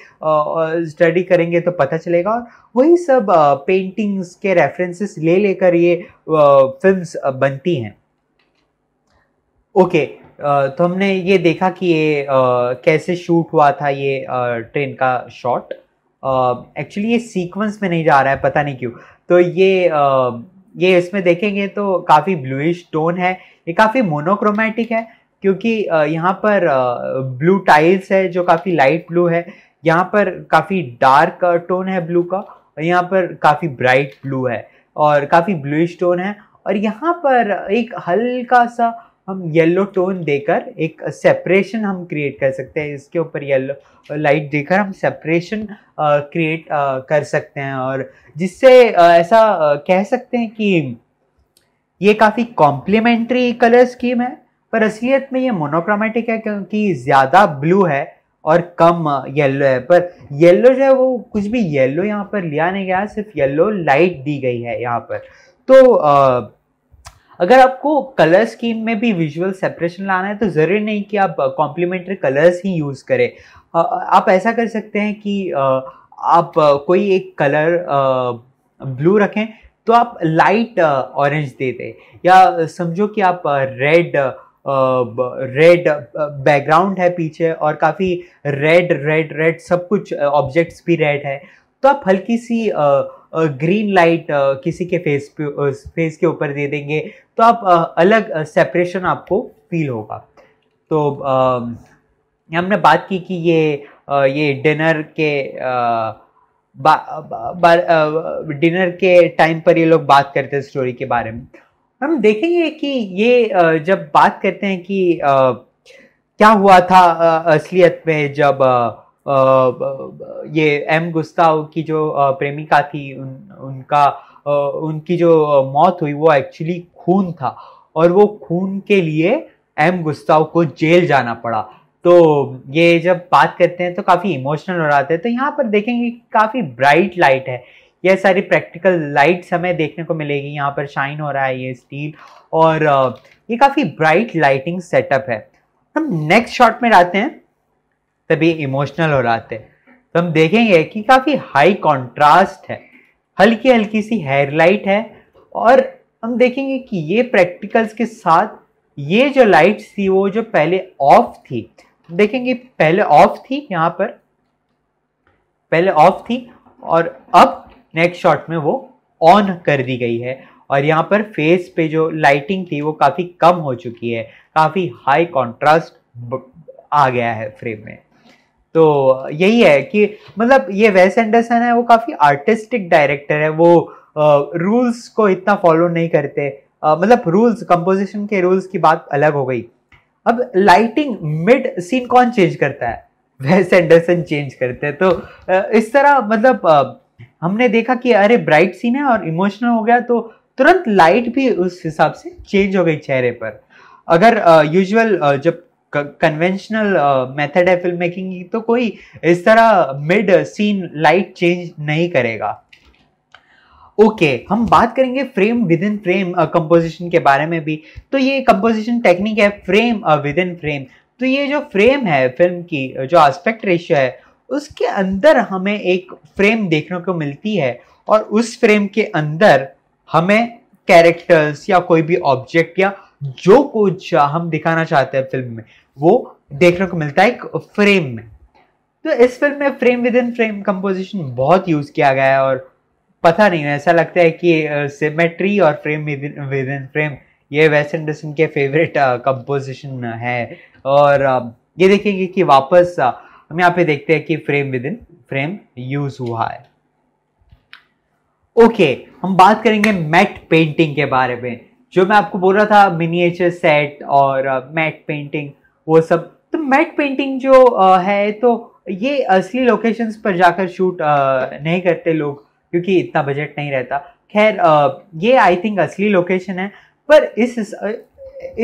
स्टडी करेंगे तो पता चलेगा और वही सब पेंटिंग्स के रेफरेंसेस ले लेकर ये फिल्म्स बनती हैं ओके okay, तो हमने ये देखा कि ये कैसे शूट हुआ था ये ट्रेन का शॉट एक्चुअली ये सीक्वेंस में नहीं जा रहा है पता नहीं क्यों तो ये ये इसमें देखेंगे तो काफ़ी ब्लूइश टोन है ये काफ़ी मोनोक्रोमेटिक है क्योंकि यहाँ पर ब्लू टाइल्स है जो काफ़ी लाइट ब्लू है यहाँ पर काफ़ी डार्क टोन है ब्लू का और यहाँ पर काफ़ी ब्राइट ब्लू है और काफ़ी ब्लूइश टोन है और यहाँ पर एक हल्का सा हम येलो टोन देकर एक सेपरेशन हम क्रिएट कर सकते हैं इसके ऊपर येलो लाइट देकर हम सेपरेशन क्रिएट कर सकते हैं और जिससे ऐसा कह सकते हैं कि ये काफ़ी कॉम्प्लीमेंट्री कलर स्कीम है पर असलियत में ये मोनोक्रोमेटिक है क्योंकि ज़्यादा ब्लू है और कम येलो है पर येलो जो है वो कुछ भी येलो यहाँ पर लिया नहीं गया सिर्फ येलो लाइट दी गई है यहाँ पर तो आ, अगर आपको कलर स्कीम में भी विजुअल सेपरेशन लाना है तो ज़रूरी नहीं कि आप कॉम्प्लीमेंट्री uh, कलर्स ही यूज़ करें आप ऐसा कर सकते हैं कि आप कोई एक कलर ब्लू रखें तो आप लाइट ऑरेंज दे दें या समझो कि आप रेड रेड बैकग्राउंड है पीछे और काफ़ी रेड रेड रेड सब कुछ ऑब्जेक्ट्स भी रेड है तो आप हल्की सी आ, ग्रीन लाइट किसी के फेस पे फेस के ऊपर दे देंगे तो आप अलग सेपरेशन आपको फील होगा तो हमने बात की कि ये ये डिनर के डिनर के टाइम पर ये लोग बात करते हैं स्टोरी के बारे में हम देखेंगे कि ये जब बात करते हैं कि क्या हुआ था असलियत में जब ये एम गुस्ताव की जो प्रेमिका थी उन, उनका उनकी जो मौत हुई वो एक्चुअली खून था और वो खून के लिए एम गुस्ताव को जेल जाना पड़ा तो ये जब बात करते हैं तो काफ़ी इमोशनल हो रहा है तो यहाँ पर देखेंगे काफ़ी ब्राइट लाइट है यह सारी प्रैक्टिकल लाइट हमें देखने को मिलेगी यहाँ पर शाइन हो रहा है ये स्टील और ये काफ़ी ब्राइट लाइटिंग सेटअप है हम नेक्स्ट शॉट में आते हैं तभी इमोशनल हो जाते थे तो हम देखेंगे कि काफ़ी हाई कॉन्ट्रास्ट है हल्की हल्की सी हेयर लाइट है और हम देखेंगे कि ये प्रैक्टिकल्स के साथ ये जो लाइट थी वो जो पहले ऑफ थी देखेंगे पहले ऑफ थी यहाँ पर पहले ऑफ थी और अब नेक्स्ट शॉट में वो ऑन कर दी गई है और यहाँ पर फेस पे जो लाइटिंग थी वो काफ़ी कम हो चुकी है काफ़ी हाई कॉन्ट्रास्ट आ गया है फ्रेम में तो यही है कि मतलब ये वेस एंडरसन है वो काफ़ी आर्टिस्टिक डायरेक्टर है वो रूल्स को इतना फॉलो नहीं करते मतलब रूल्स कंपोजिशन के रूल्स की बात अलग हो गई अब लाइटिंग मिड सीन कौन चेंज करता है वेस एंडरसन चेंज करते हैं तो इस तरह मतलब हमने देखा कि अरे ब्राइट सीन है और इमोशनल हो गया तो तुरंत लाइट भी उस हिसाब से चेंज हो गई चेहरे पर अगर यूजुअल जब कन्वेंशनल मेथड uh, है फिल्म मेकिंग की तो कोई इस तरह मिड सीन लाइट चेंज नहीं करेगा ओके okay, हम बात करेंगे frame within frame composition के बारे में भी तो ये कंपोजिशन टेक्निक है फ्रेम विद इन फ्रेम तो ये जो फ्रेम है फिल्म की uh, जो आस्पेक्ट रेशियो है उसके अंदर हमें एक फ्रेम देखने को मिलती है और उस फ्रेम के अंदर हमें कैरेक्टर्स या कोई भी ऑब्जेक्ट या जो कुछ हम दिखाना चाहते हैं फिल्म में वो देखने को मिलता है एक फ्रेम में तो इस फिल्म में frame within frame composition बहुत यूज़ किया गया है और पता नहीं ऐसा लगता है कि सिमेट्री और फ्रेम विद इन फ्रेम ये वेस्ट एंडरसन के फेवरेट कंपोजिशन है और ये देखेंगे कि वापस हम यहाँ पे देखते हैं कि frame within frame use हुआ है ओके okay, हम बात करेंगे मैट पेंटिंग के बारे में जो मैं आपको बोल रहा था मिनिएचर सेट और मैट uh, पेंटिंग वो सब तो मैट पेंटिंग जो uh, है तो ये असली लोकेशंस पर जाकर शूट uh, नहीं करते लोग क्योंकि इतना बजट नहीं रहता खैर ये आई थिंक असली लोकेशन है पर इस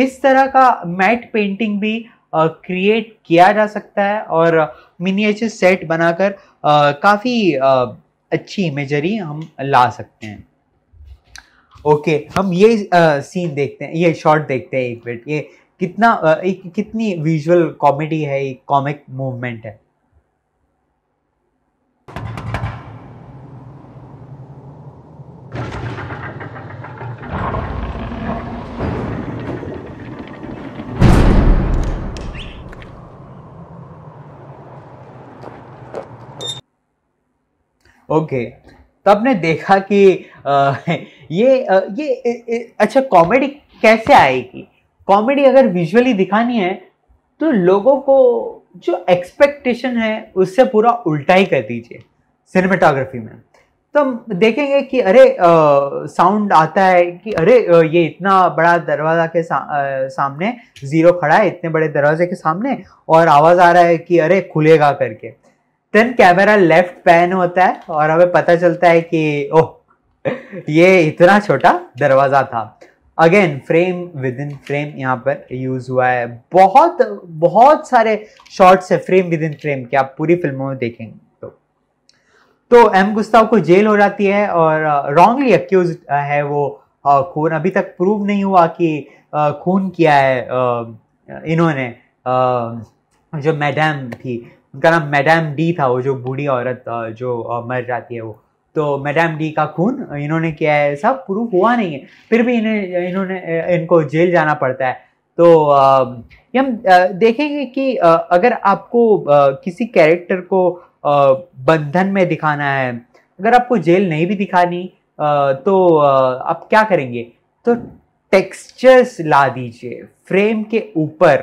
इस तरह का मैट पेंटिंग भी क्रिएट किया जा सकता है और मिनिएचर सेट बनाकर काफ़ी अच्छी इमेजरी हम ला सकते हैं ओके हम ये आ, सीन देखते हैं ये शॉट देखते हैं एक मिनट ये कितना आ, एक कितनी विजुअल कॉमेडी है एक कॉमिक मूवमेंट है ओके okay, तो आपने देखा कि आ, ये ये अच्छा कॉमेडी कैसे आएगी कॉमेडी अगर विजुअली दिखानी है तो लोगों को जो एक्सपेक्टेशन है उससे पूरा उल्टा ही कर दीजिए सिनेमाटोग्राफी में तो हम देखेंगे कि अरे साउंड आता है कि अरे आ, ये इतना बड़ा दरवाज़ा के सा, आ, सामने ज़ीरो खड़ा है इतने बड़े दरवाजे के सामने और आवाज़ आ रहा है कि अरे खुलेगा करके देन कैमरा लेफ्ट पैन होता है और हमें पता चलता है कि ओह ये इतना छोटा दरवाज़ा था again frame within frame यहाँ पर यूज़ हुआ है बहुत बहुत सारे शॉर्ट्स है फ्रेम विद इन फ्रेम के आप पूरी फिल्मों में देखेंगे तो तो एम गुस्ताव को जेल हो जाती है और रॉन्गली uh, अक्यूज uh, है वो uh, खून अभी तक प्रूव नहीं हुआ कि खून किया है इन्होंने जो मैडम थी उनका नाम मैडम डी था वो जो बूढ़ी औरत जो मर जाती है वो तो मैडम डी का खून इन्होंने किया है सब प्रूफ हुआ नहीं है फिर भी इन्हें इन्होंने इनको जेल जाना पड़ता है तो ये हम देखेंगे कि अगर आपको किसी कैरेक्टर को बंधन में दिखाना है अगर आपको जेल नहीं भी दिखानी तो आप क्या करेंगे तो टेक्सचर्स ला दीजिए फ्रेम के ऊपर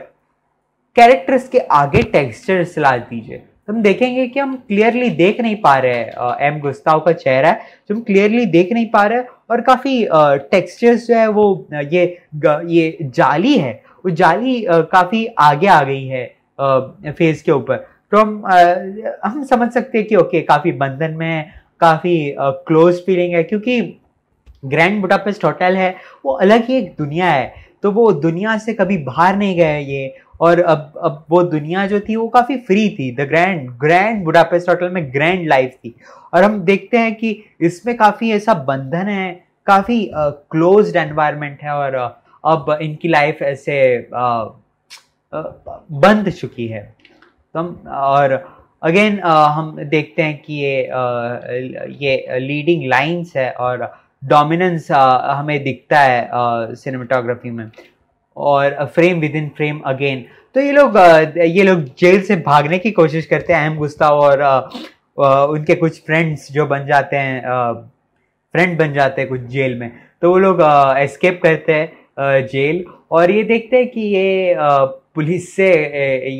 कैरेक्टर्स के आगे टेक्सचर्स ला दीजिए तो हम देखेंगे कि हम क्लियरली देख नहीं पा रहे हैं एम गुस्ताव का चेहरा है जो हम क्लियरली देख नहीं पा रहे हैं और काफ़ी टेक्सचर्स जो है वो ये ये जाली है वो जाली काफ़ी आगे आ गई है फेस के ऊपर तो हम हम समझ सकते हैं कि ओके काफ़ी बंधन में काफ़ी क्लोज फीलिंग है क्योंकि ग्रैंड बुटापेस्ट होटल है वो अलग ही एक दुनिया है तो वो दुनिया से कभी बाहर नहीं गए ये और अब अब वो दुनिया जो थी वो काफ़ी फ्री थी the grand grand Budapest hotel में ग्रैंड लाइफ थी और हम देखते हैं कि इसमें काफ़ी ऐसा बंधन है काफ़ी क्लोज एनवायरनमेंट है और अब इनकी लाइफ ऐसे बंद चुकी है तो हम और अगेन हम देखते हैं कि ये ये लीडिंग लाइंस है और डोमिनेंस हमें दिखता है सिनेमाटोग्राफी में और frame within frame again तो ये लोग ये लोग जेल से भागने की कोशिश करते हैं अहम गुस्ताव और उनके कुछ फ्रेंड्स जो बन जाते हैं फ्रेंड बन जाते हैं कुछ जेल में तो वो लोग एस्केप करते हैं जेल और ये देखते हैं कि ये पुलिस से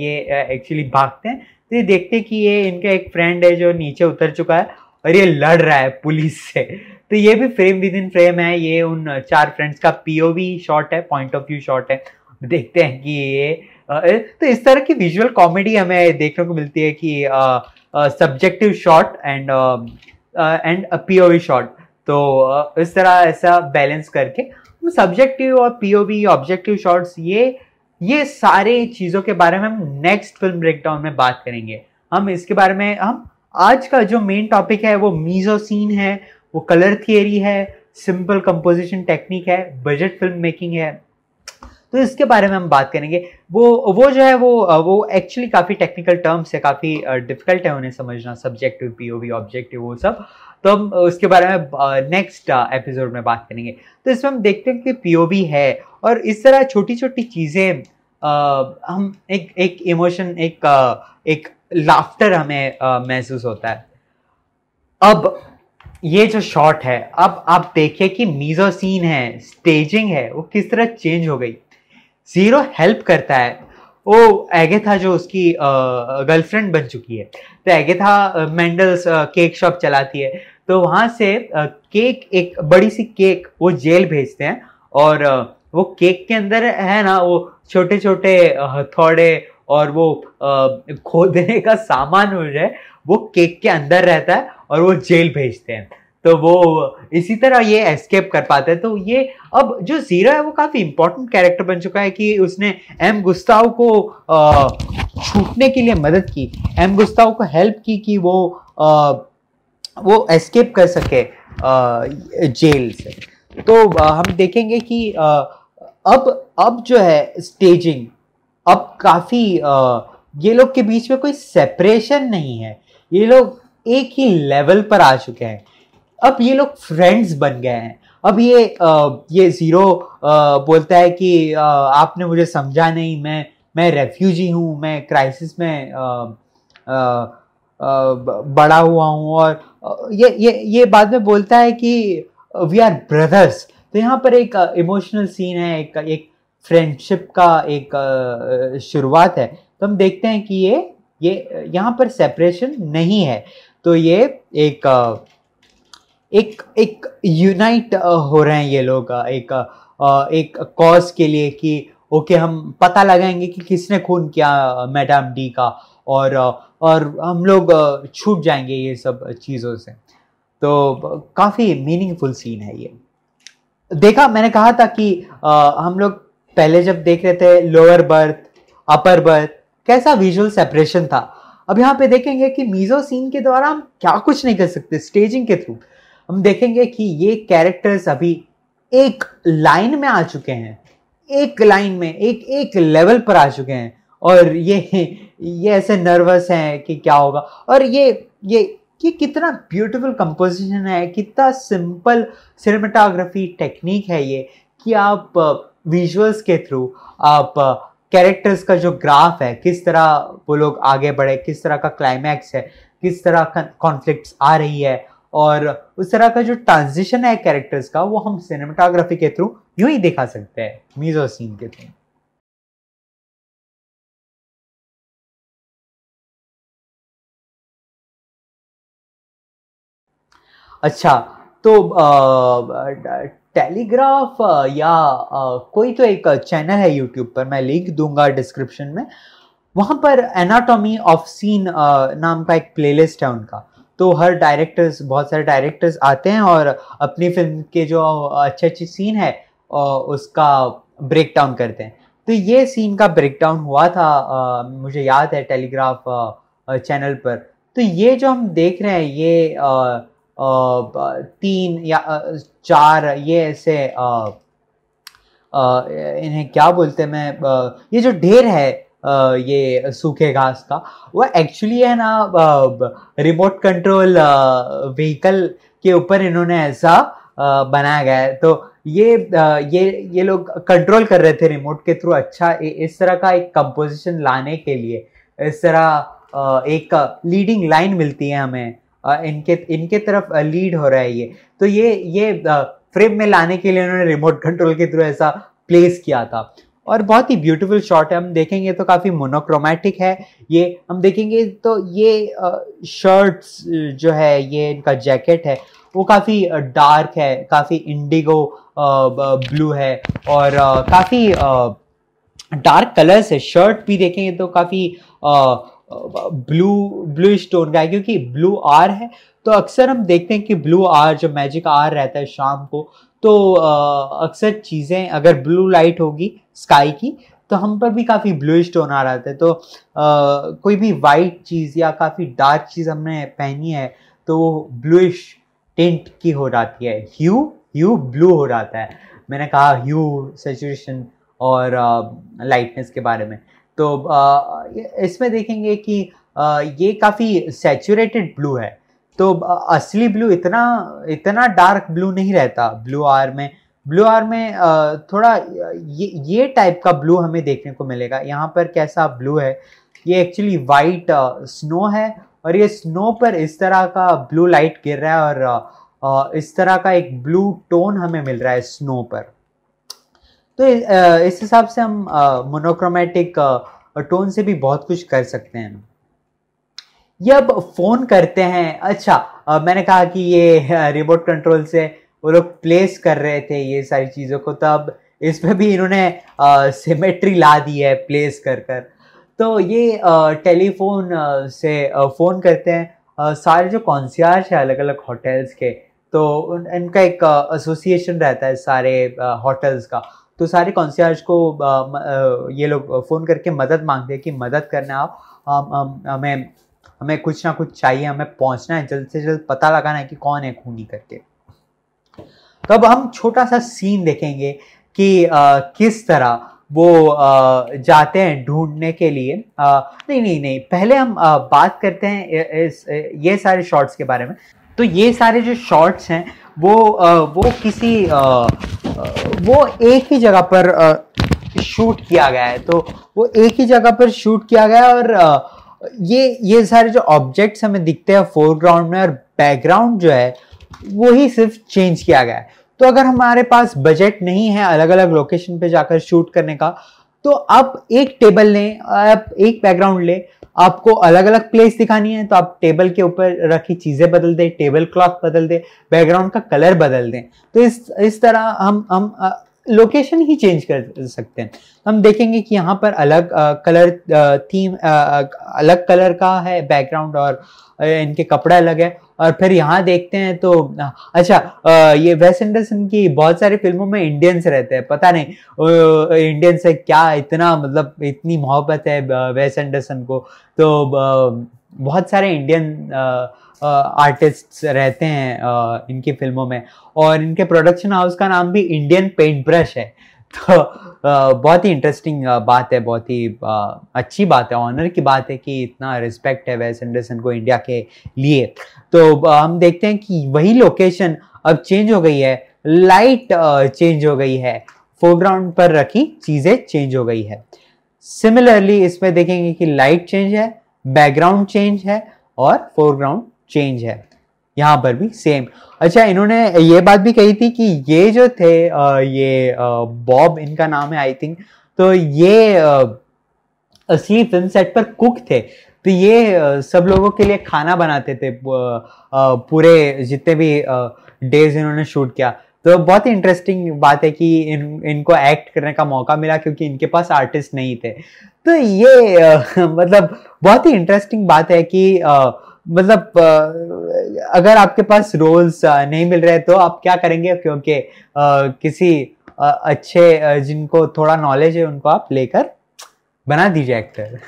ये एक्चुअली भागते हैं तो ये देखते हैं कि ये इनका एक फ्रेंड है जो नीचे उतर चुका है और ये लड़ रहा है पुलिस से तो ये भी फ्रेम विद इन फ्रेम है ये उन चार फ्रेंड्स का पीओवी शॉट है पॉइंट ऑफ व्यू शॉट है देखते हैं कि ये तो इस तरह की विजुअल कॉमेडी हमें देखने को मिलती है कि subjective shot and and POV shot तो इस तरह ऐसा बैलेंस करके सब्जेक्टिव तो और पीओवी ऑब्जेक्टिव शॉट्स ये ये सारे चीज़ों के बारे में हम नेक्स्ट फिल्म ब्रेकडाउन में बात करेंगे हम इसके बारे में हम आज का जो मेन टॉपिक है वो मीजो सीन है वो कलर थियरी है सिंपल कंपोजिशन टेक्निक है बजट फिल्म मेकिंग है तो इसके बारे में हम बात करेंगे वो वो जो है वो वो एक्चुअली काफ़ी टेक्निकल टर्म्स है काफ़ी डिफिकल्ट है उन्हें समझना subjective P O V objective वो सब तो हम उसके बारे में नेक्स्ट एपिसोड में बात करेंगे तो इसमें हम देखते हैं कि पी ओ वी है और इस तरह छोटी छोटी चीज़ें हम एक एक इमोशन एक एक लाफ्टर हमें महसूस होता है अब ये जो शॉट है अब आप देखिए कि मीजो सीन है स्टेजिंग है वो किस तरह चेंज हो गई जीरो हेल्प करता है वो था जो उसकी गर्लफ्रेंड बन चुकी है तो था मैंडल्स केक शॉप चलाती है तो वहाँ से केक एक बड़ी सी केक वो जेल भेजते हैं और वो केक के अंदर है ना वो छोटे छोटे हथौड़े और वो खोदने का सामान हो जाए वो केक के अंदर रहता है और वो जेल भेजते हैं तो वो इसी तरह ये एस्केप कर पाते हैं तो ये अब जो जीरा है वो काफ़ी इंपॉर्टेंट कैरेक्टर बन चुका है कि उसने एम गुस्ताव को छूटने के लिए मदद की एम गुस्ताव को हेल्प की कि वो आ, वो एस्केप कर सके आ, जेल से तो आ, हम देखेंगे कि आ, अब अब जो है स्टेजिंग अब काफ़ी ये लोग के बीच में कोई सेपरेशन नहीं है ये लोग एक ही लेवल पर आ चुके हैं अब ये लोग फ्रेंड्स बन गए हैं अब ये आ, ये ज़ीरो बोलता है कि आ, आपने मुझे समझा नहीं मैं मैं रेफ्यूजी हूँ मैं क्राइसिस में आ, आ, बड़ा हुआ हूँ और ये ये ये बाद में बोलता है कि वी आर ब्रदर्स तो यहाँ पर एक इमोशनल सीन है एक एक फ्रेंडशिप का एक शुरुआत है तो हम देखते हैं कि ये ये यहाँ पर सेपरेशन नहीं है तो ये एक एक एक यूनाइट हो रहे हैं ये लोग एक एक कॉज के लिए कि ओके हम पता लगाएंगे कि किसने खून किया मैडम डी का और और हम लोग छूट जाएंगे ये सब चीज़ों से तो काफ़ी मीनिंगफुल सीन है ये देखा मैंने कहा था कि आ, हम लोग पहले जब देख रहे थे लोअर बर्थ अपर बर्थ कैसा विजुअल सेपरेशन था अब यहाँ पे देखेंगे कि मीजो सीन के द्वारा हम क्या कुछ नहीं कर सकते स्टेजिंग के थ्रू हम देखेंगे कि ये कैरेक्टर्स अभी एक लाइन में आ चुके हैं एक लाइन में एक एक लेवल पर आ चुके हैं और ये ये ऐसे नर्वस हैं कि क्या होगा और ये ये ये कितना ब्यूटीफुल कंपोजिशन है कितना सिंपल सिनेमाटोग्राफी टेक्निक है ये कि आप विजुअल्स uh, के थ्रू आप uh, कैरेक्टर्स का जो ग्राफ है किस तरह वो लोग आगे बढ़े किस तरह का क्लाइमैक्स है किस तरह कॉन्फ्लिक्ट आ रही है और उस तरह का जो ट्रांजिशन है कैरेक्टर्स का वो हम सिनेमाटोग्राफी के थ्रू यूं ही दिखा सकते हैं मीजो सीन के थ्रू अच्छा तो टेलीग्राफ या कोई तो एक चैनल है यूट्यूब पर मैं लिंक दूंगा डिस्क्रिप्शन में वहाँ पर एनाटॉमी ऑफ सीन नाम का एक प्लेलिस्ट है उनका तो हर डायरेक्टर्स बहुत सारे डायरेक्टर्स आते हैं और अपनी फिल्म के जो अच्छे अच्छे सीन है उसका ब्रेक डाउन करते हैं तो ये सीन का ब्रेक डाउन हुआ था मुझे याद है टेलीग्राफ चैनल पर तो ये जो हम देख रहे हैं ये आ, तीन या चार ये ऐसे इन्हें क्या बोलते हैं मैं ये जो ढेर है ये सूखे घास का वह एक्चुअली है ना रिमोट कंट्रोल व्हीकल के ऊपर इन्होंने ऐसा बनाया गया है तो ये ये ये लोग कंट्रोल कर रहे थे रिमोट के थ्रू अच्छा इस तरह का एक कंपोजिशन लाने के लिए इस तरह एक लीडिंग लाइन मिलती है हमें इनके इनके तरफ लीड हो रहा है ये तो ये ये फ्रेम में लाने के लिए उन्होंने रिमोट कंट्रोल के थ्रू ऐसा प्लेस किया था और बहुत ही ब्यूटीफुल शॉट है हम देखेंगे तो काफ़ी मोनोक्रोमेटिक है ये हम देखेंगे तो ये शर्ट्स जो है ये इनका जैकेट है वो काफ़ी डार्क है काफ़ी इंडिगो ब्लू है और काफ़ी डार्क कलर्स है शर्ट भी देखेंगे तो काफ़ी ब्लू ब्लू स्टोन का है क्योंकि ब्लू आर है तो अक्सर हम देखते हैं कि ब्लू आर जो मैजिक आर रहता है शाम को तो अक्सर चीज़ें अगर ब्लू लाइट होगी स्काई की तो हम पर भी काफ़ी ब्लू स्टोन आ रहा था तो आ, कोई भी वाइट चीज़ या काफ़ी डार्क चीज़ हमने पहनी है तो वो ब्लूइश टेंट की हो जाती है ह्यू ह्यू ब्लू हो जाता है मैंने कहा ह्यू सेचुरेशन और लाइटनेस के बारे में तो इसमें देखेंगे कि ये काफ़ी सेचूरेटेड ब्लू है तो असली ब्लू इतना इतना डार्क ब्लू नहीं रहता ब्लू आर में ब्लू आर में थोड़ा ये ये टाइप का ब्लू हमें देखने को मिलेगा यहाँ पर कैसा ब्लू है ये एक्चुअली वाइट स्नो है और ये स्नो पर इस तरह का ब्लू लाइट गिर रहा है और इस तरह का एक ब्लू टोन हमें मिल रहा है स्नो पर तो इस हिसाब से हम मोनोक्रोमेटिक टोन से भी बहुत कुछ कर सकते हैं ये अब फ़ोन करते हैं अच्छा मैंने कहा कि ये रिमोट कंट्रोल से वो लोग प्लेस कर रहे थे ये सारी चीज़ों को तब तो इस पर भी इन्होंने सिमेट्री ला दी है प्लेस कर कर तो ये टेलीफोन से फ़ोन करते हैं सारे जो कॉन्सियार्ज है अलग अलग होटल्स के तो इनका एक एसोसिएशन रहता है सारे होटल्स का तो सारे कॉन्सियर्ज को ये लोग फ़ोन करके मदद मांगते हैं कि मदद करना आप हमें हमें कुछ ना कुछ चाहिए हमें पहुंचना है जल्द से जल्द पता लगाना है कि कौन है खूनी करके तो अब हम छोटा सा सीन देखेंगे कि आ, किस तरह वो आ, जाते हैं ढूंढने के लिए आ, नहीं नहीं नहीं पहले हम आ, बात करते हैं इस ये सारे शॉर्ट्स के बारे में तो ये सारे जो शॉर्ट्स हैं वो वो किसी वो एक ही जगह पर शूट किया गया है तो वो एक ही जगह पर शूट किया गया है और ये ये सारे जो ऑब्जेक्ट्स हमें दिखते हैं फोरग्राउंड में और बैकग्राउंड जो है वो ही सिर्फ चेंज किया गया है तो अगर हमारे पास बजट नहीं है अलग अलग लोकेशन पे जाकर शूट करने का तो आप एक टेबल लें आप एक बैकग्राउंड लें आपको अलग अलग प्लेस दिखानी है तो आप टेबल के ऊपर रखी चीज़ें बदल दें टेबल क्लॉथ बदल दें बैकग्राउंड का कलर बदल दें तो इस इस तरह हम हम लोकेशन ही चेंज कर सकते हैं तो हम देखेंगे कि यहाँ पर अलग आ, कलर आ, थीम आ, अलग कलर का है बैकग्राउंड और इनके कपड़े अलग है और फिर यहाँ देखते हैं तो अच्छा ये वेस एंडरसन की बहुत सारी फिल्मों में इंडियंस रहते हैं पता नहीं इंडियन से क्या इतना मतलब इतनी मोहब्बत है वेस एंडरसन को तो बहुत सारे इंडियन आर्टिस्ट्स रहते हैं इनकी फिल्मों में और इनके प्रोडक्शन हाउस का नाम भी इंडियन पेंट ब्रश है तो बहुत ही इंटरेस्टिंग बात है बहुत ही अच्छी बात है ऑनर की बात है कि इतना रिस्पेक्ट है वेस एंडरसन को इंडिया के लिए तो हम देखते हैं कि वही लोकेशन अब चेंज हो गई है लाइट चेंज हो गई है फोरग्राउंड पर रखी चीज़ें चेंज हो गई है सिमिलरली इसमें देखेंगे कि लाइट चेंज है बैकग्राउंड चेंज है और फोरग्राउंड चेंज है यहाँ पर भी सेम अच्छा इन्होंने ये बात भी कही थी कि ये जो थे ये बॉब इनका नाम है आई थिंक तो ये असली फिल्म सेट पर कुक थे तो ये सब लोगों के लिए खाना बनाते थे पूरे जितने भी डेज इन्होंने शूट किया तो बहुत ही इंटरेस्टिंग बात है कि इन इनको एक्ट करने का मौका मिला क्योंकि इनके पास आर्टिस्ट नहीं थे तो ये मतलब बहुत ही इंटरेस्टिंग बात है कि मतलब अगर आपके पास रोल्स नहीं मिल रहे तो आप क्या करेंगे क्योंकि किसी अच्छे जिनको थोड़ा नॉलेज है उनको आप लेकर बना दीजिए एक्टर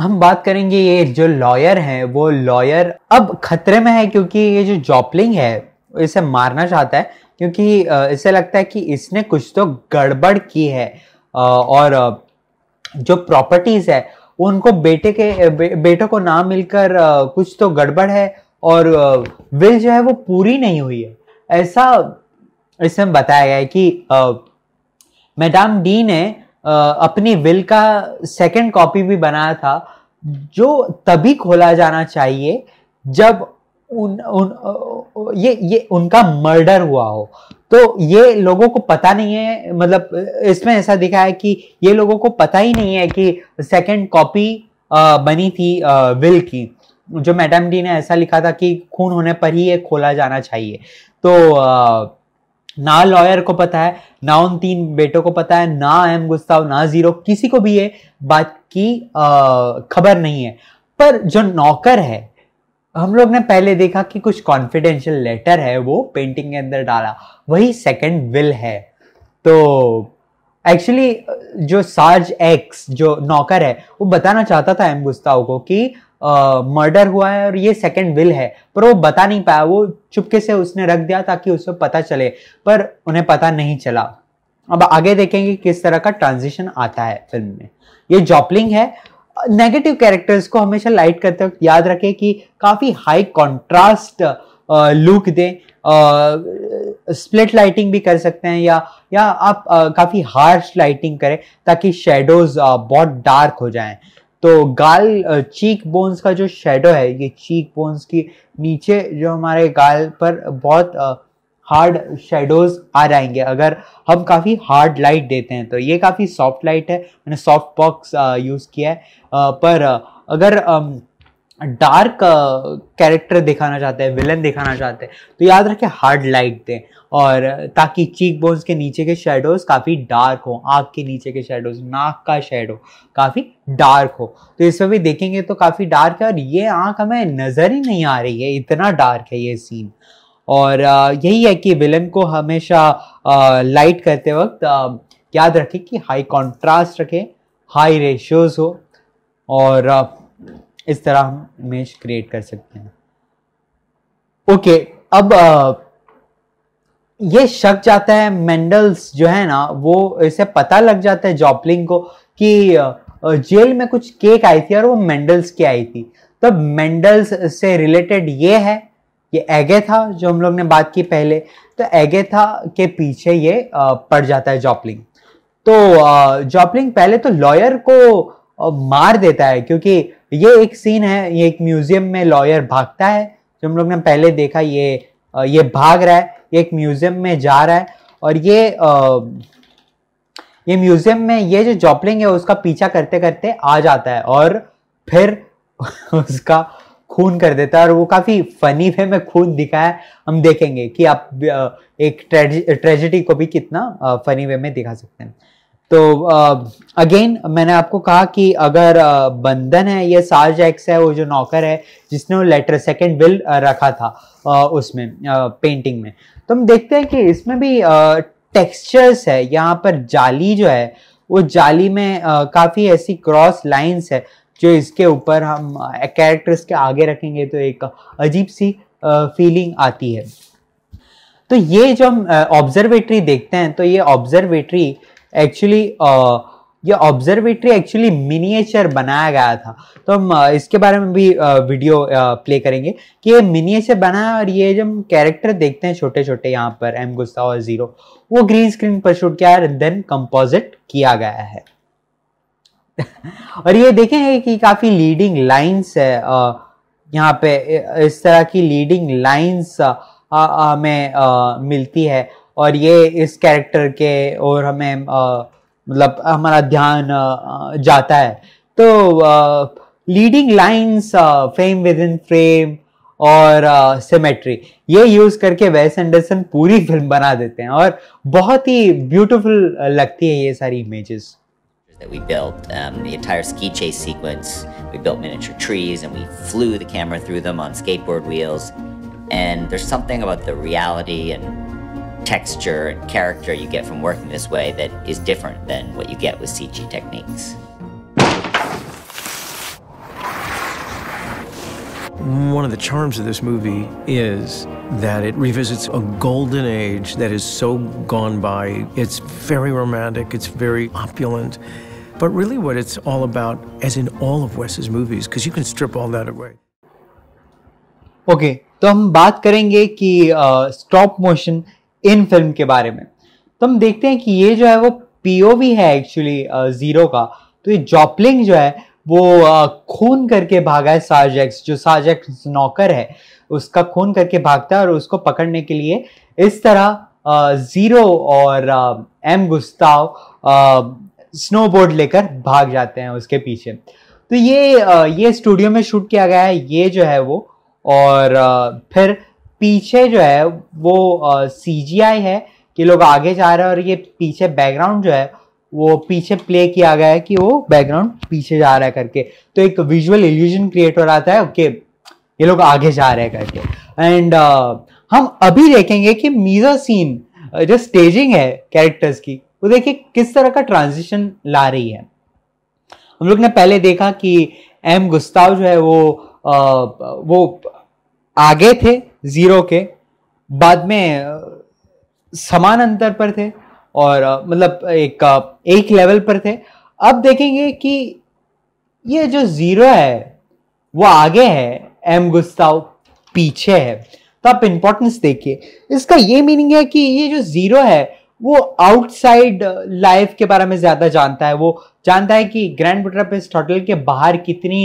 हम बात करेंगे ये जो लॉयर है वो लॉयर अब खतरे में है क्योंकि ये जो जॉपलिंग है इसे मारना चाहता है क्योंकि इसे लगता है कि इसने कुछ तो गड़बड़ की है और जो प्रॉपर्टीज है उनको बेटे के बे, बेटों को ना मिलकर कुछ तो गड़बड़ है और विल जो है वो पूरी नहीं हुई है ऐसा इसमें बताया गया है कि मैडम डी ने अपनी विल का सेकंड कॉपी भी बनाया था जो तभी खोला जाना चाहिए जब उन, उन ये ये उनका मर्डर हुआ हो तो ये लोगों को पता नहीं है मतलब इसमें ऐसा दिखा है कि ये लोगों को पता ही नहीं है कि सेकंड कॉपी बनी थी विल की जो मैडम डी ने ऐसा लिखा था कि खून होने पर ही ये खोला जाना चाहिए तो आ, ना लॉयर को पता है ना उन तीन बेटों को पता है ना एम गुस्ताव ना जीरो किसी को भी ये बात की खबर नहीं है पर जो नौकर है हम लोग ने पहले देखा कि कुछ कॉन्फिडेंशियल लेटर है वो पेंटिंग के अंदर डाला वही सेकंड विल है तो एक्चुअली जो सार्ज एक्स जो नौकर है वो बताना चाहता था एम गुस्ताव को कि मर्डर हुआ है और ये सेकंड विल है पर वो बता नहीं पाया वो चुपके से उसने रख दिया ताकि उसको पता चले पर उन्हें पता नहीं चला अब आगे देखेंगे किस तरह का ट्रांजिशन आता है फिल्म में ये जॉपलिंग है नेगेटिव कैरेक्टर्स को हमेशा लाइट करते वक्त याद रखें कि काफ़ी हाई कॉन्ट्रास्ट लुक दें स्प्लिट लाइटिंग भी कर सकते हैं या या आप काफ़ी हार्श लाइटिंग करें ताकि शेडोज बहुत डार्क हो जाएं तो गाल चीक बोन्स का जो शेडो है ये चीक बोन्स की नीचे जो हमारे गाल पर बहुत हार्ड शेडोज आ जाएंगे अगर हम काफ़ी हार्ड लाइट देते हैं तो ये काफ़ी सॉफ्ट लाइट है मैंने सॉफ्ट बॉक्स यूज़ किया है पर अगर डार्क कैरेक्टर दिखाना चाहते हैं विलन दिखाना चाहते हैं तो याद रखें हार्ड लाइट दें और ताकि चीक बोन्स के नीचे के शेडोज काफ़ी डार्क हो आँख के नीचे के शेडोज नाक का शेडो काफ़ी डार्क हो तो इसमें भी देखेंगे तो काफ़ी डार्क है और ये आँख हमें नज़र ही नहीं आ रही है इतना डार्क है ये सीन और यही है कि विलन को हमेशा लाइट करते वक्त याद रखें कि हाई कॉन्ट्रास्ट रखें हाई रेशियोज़ हो और इस तरह हम इमेज क्रिएट कर सकते हैं ओके अब ये शक जाता है मेंडल्स जो है ना वो इसे पता लग जाता है जॉपलिंग को कि जेल में कुछ केक आई थी और वो मेंडल्स की आई थी तब मेंडल्स से रिलेटेड ये है ये एगे था जो हम लोग ने बात की पहले तो एगे था के पीछे ये पड़ जाता है जॉपलिंग तो जॉपलिंग पहले तो लॉयर को मार देता है क्योंकि ये एक सीन है ये एक म्यूजियम में लॉयर भागता है जो हम लोग ने पहले देखा ये ये भाग रहा है ये एक म्यूजियम में जा रहा है और ये ये म्यूजियम में ये जो जॉपलिंग है उसका पीछा करते करते आ जाता है और फिर उसका खून कर देता है और वो काफ़ी फनी वे में खून दिखा है हम देखेंगे कि आप एक ट्रेजिडी को भी कितना फनी वे में दिखा सकते हैं तो अगेन uh, मैंने आपको कहा कि अगर uh, बंधन है ये साज एक्स है वो जो नौकर है जिसने वो लेटर सेकंड विल रखा था uh, उसमें पेंटिंग में तो हम देखते हैं कि इसमें भी टेक्सचर्स है यहाँ पर जाली जो है वो जाली में काफ़ी ऐसी क्रॉस लाइंस है जो इसके ऊपर हम कैरेक्टर्स के आगे रखेंगे तो एक अजीब सी फीलिंग आती है तो ये जो हम ऑब्जर्वेटरी देखते हैं तो ये ऑब्जर्वेटरी एक्चुअली uh, ये ऑब्जर्वेटरी एक्चुअली मिनिएचर बनाया गया था तो हम uh, इसके बारे में भी वीडियो uh, प्ले करेंगे कि ये मिनिएचर बनाया और ये जो हम कैरेक्टर देखते हैं छोटे छोटे यहाँ पर एम गुस्सा और जीरो वो ग्रीन स्क्रीन पर शूट किया है देन कंपोजिट किया गया है और ये देखें कि काफी लीडिंग लाइंस है यहाँ पे इस तरह की लीडिंग लाइंस हमें मिलती है और ये इस कैरेक्टर के और हमें मतलब हमारा ध्यान जाता है तो leading lines frame within frame और सिमेट्री uh, ये यूज करके वेस एंडरसन पूरी फिल्म बना देते हैं और बहुत ही ब्यूटीफुल लगती है ये सारी images That we built um, the entire ski chase sequence. We built miniature trees and we flew the camera through them on skateboard wheels. And there's something about the reality and texture and character you get from working this way that is different than what you get with CG techniques. One of the charms of this movie is that it revisits a golden age that is so gone by. It's very romantic, it's very opulent, but really what it's all about, as in all of Wes's movies, because you can strip all that away. Okay, so we'll talk about stop motion. इन film के बारे में तो हम देखते हैं कि ये जो है वो पीओवी है एक्चुअली जीरो uh, का तो ये जॉपलिंग जो है वो uh, खून करके भागा है साजेक्स जो साजेक्स नौकर है उसका खून करके भागता है और उसको पकड़ने के लिए इस तरह जीरो uh, और एम गुस्ताव स्नोबोर्ड लेकर भाग जाते हैं उसके पीछे तो ये ये स्टूडियो में शूट किया गया है ये जो है वो और फिर पीछे जो है वो सी जी आई है कि लोग आगे जा रहे हैं और ये पीछे बैकग्राउंड जो है वो पीछे प्ले किया गया है कि वो बैकग्राउंड पीछे जा रहा है करके तो एक विजुअल इल्यूजन क्रिएट हो रहा था ओके ये लोग आगे जा रहे हैं करके एंड uh, हम अभी देखेंगे कि मीजा सीन जो स्टेजिंग है कैरेक्टर्स की वो देखिए किस तरह का ट्रांजिशन ला रही है हम लोग ने पहले देखा कि एम गुस्ताव जो है वो आ, वो आगे थे ज़ीरो के बाद में समान अंतर पर थे और मतलब एक एक लेवल पर थे अब देखेंगे कि ये जो ज़ीरो है वो आगे है एम गुस्ताव पीछे है तो आप इंपॉर्टेंस देखिए इसका ये मीनिंग है कि ये जो ज़ीरो है वो आउटसाइड लाइफ के बारे में ज़्यादा जानता है वो जानता है कि ग्रैंड बुटापेस्ट होटल के बाहर कितनी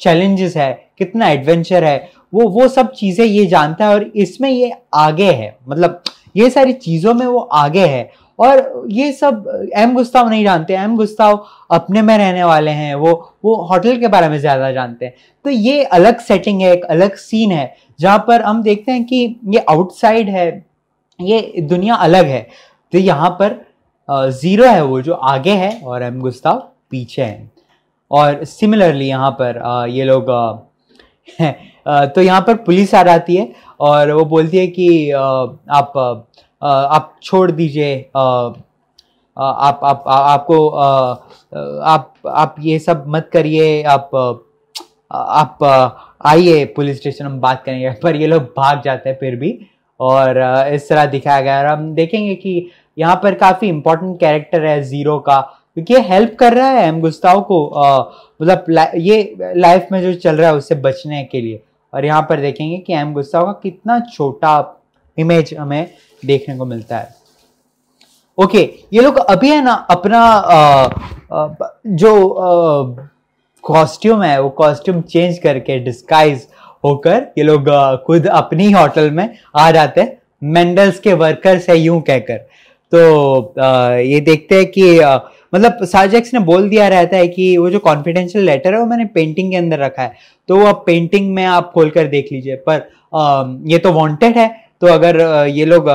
चैलेंजेस है कितना एडवेंचर है वो वो सब चीज़ें ये जानता है और इसमें ये आगे है मतलब ये सारी चीज़ों में वो आगे है और ये सब एम गुस्ताव नहीं जानते एम गुस्ताव अपने में रहने वाले हैं वो वो होटल के बारे में ज़्यादा जानते हैं तो ये अलग सेटिंग है एक अलग सीन है जहाँ पर हम देखते हैं कि ये आउटसाइड है ये दुनिया अलग है तो यहाँ पर ज़ीरो है वो जो आगे है और एम गुस्ताव पीछे है और सिमिलरली यहाँ पर ये लोग तो यहाँ पर पुलिस आ जाती है और वो बोलती है कि आप आप छोड़ दीजिए आप आप आपको आप आप ये सब मत करिए आप आप आइए पुलिस स्टेशन हम बात करेंगे पर ये लोग भाग जाते हैं फिर भी और इस तरह दिखाया गया और हम देखेंगे कि यहाँ पर काफ़ी इम्पोर्टेंट कैरेक्टर है ज़ीरो का क्योंकि ये हेल्प कर रहा है एम गुस्ताव को मतलब ये लाइफ में जो चल रहा है उससे बचने के लिए और यहाँ पर देखेंगे कि एम गुस्सा का कितना छोटा इमेज हमें देखने को मिलता है ओके ये लोग अभी है ना अपना आ, आ, जो कॉस्ट्यूम है वो कॉस्ट्यूम चेंज करके डिस्काइज होकर ये लोग खुद अपनी होटल में आ जाते हैं मेंडल्स के वर्कर्स है यूं कहकर तो आ, ये देखते हैं कि आ, मतलब सार्जेक्स ने बोल दिया रहता है कि वो जो कॉन्फिडेंशियल लेटर है वो मैंने पेंटिंग के अंदर रखा है तो वो आप पेंटिंग में आप खोल कर देख लीजिए पर आ, ये तो वांटेड है तो अगर ये लोग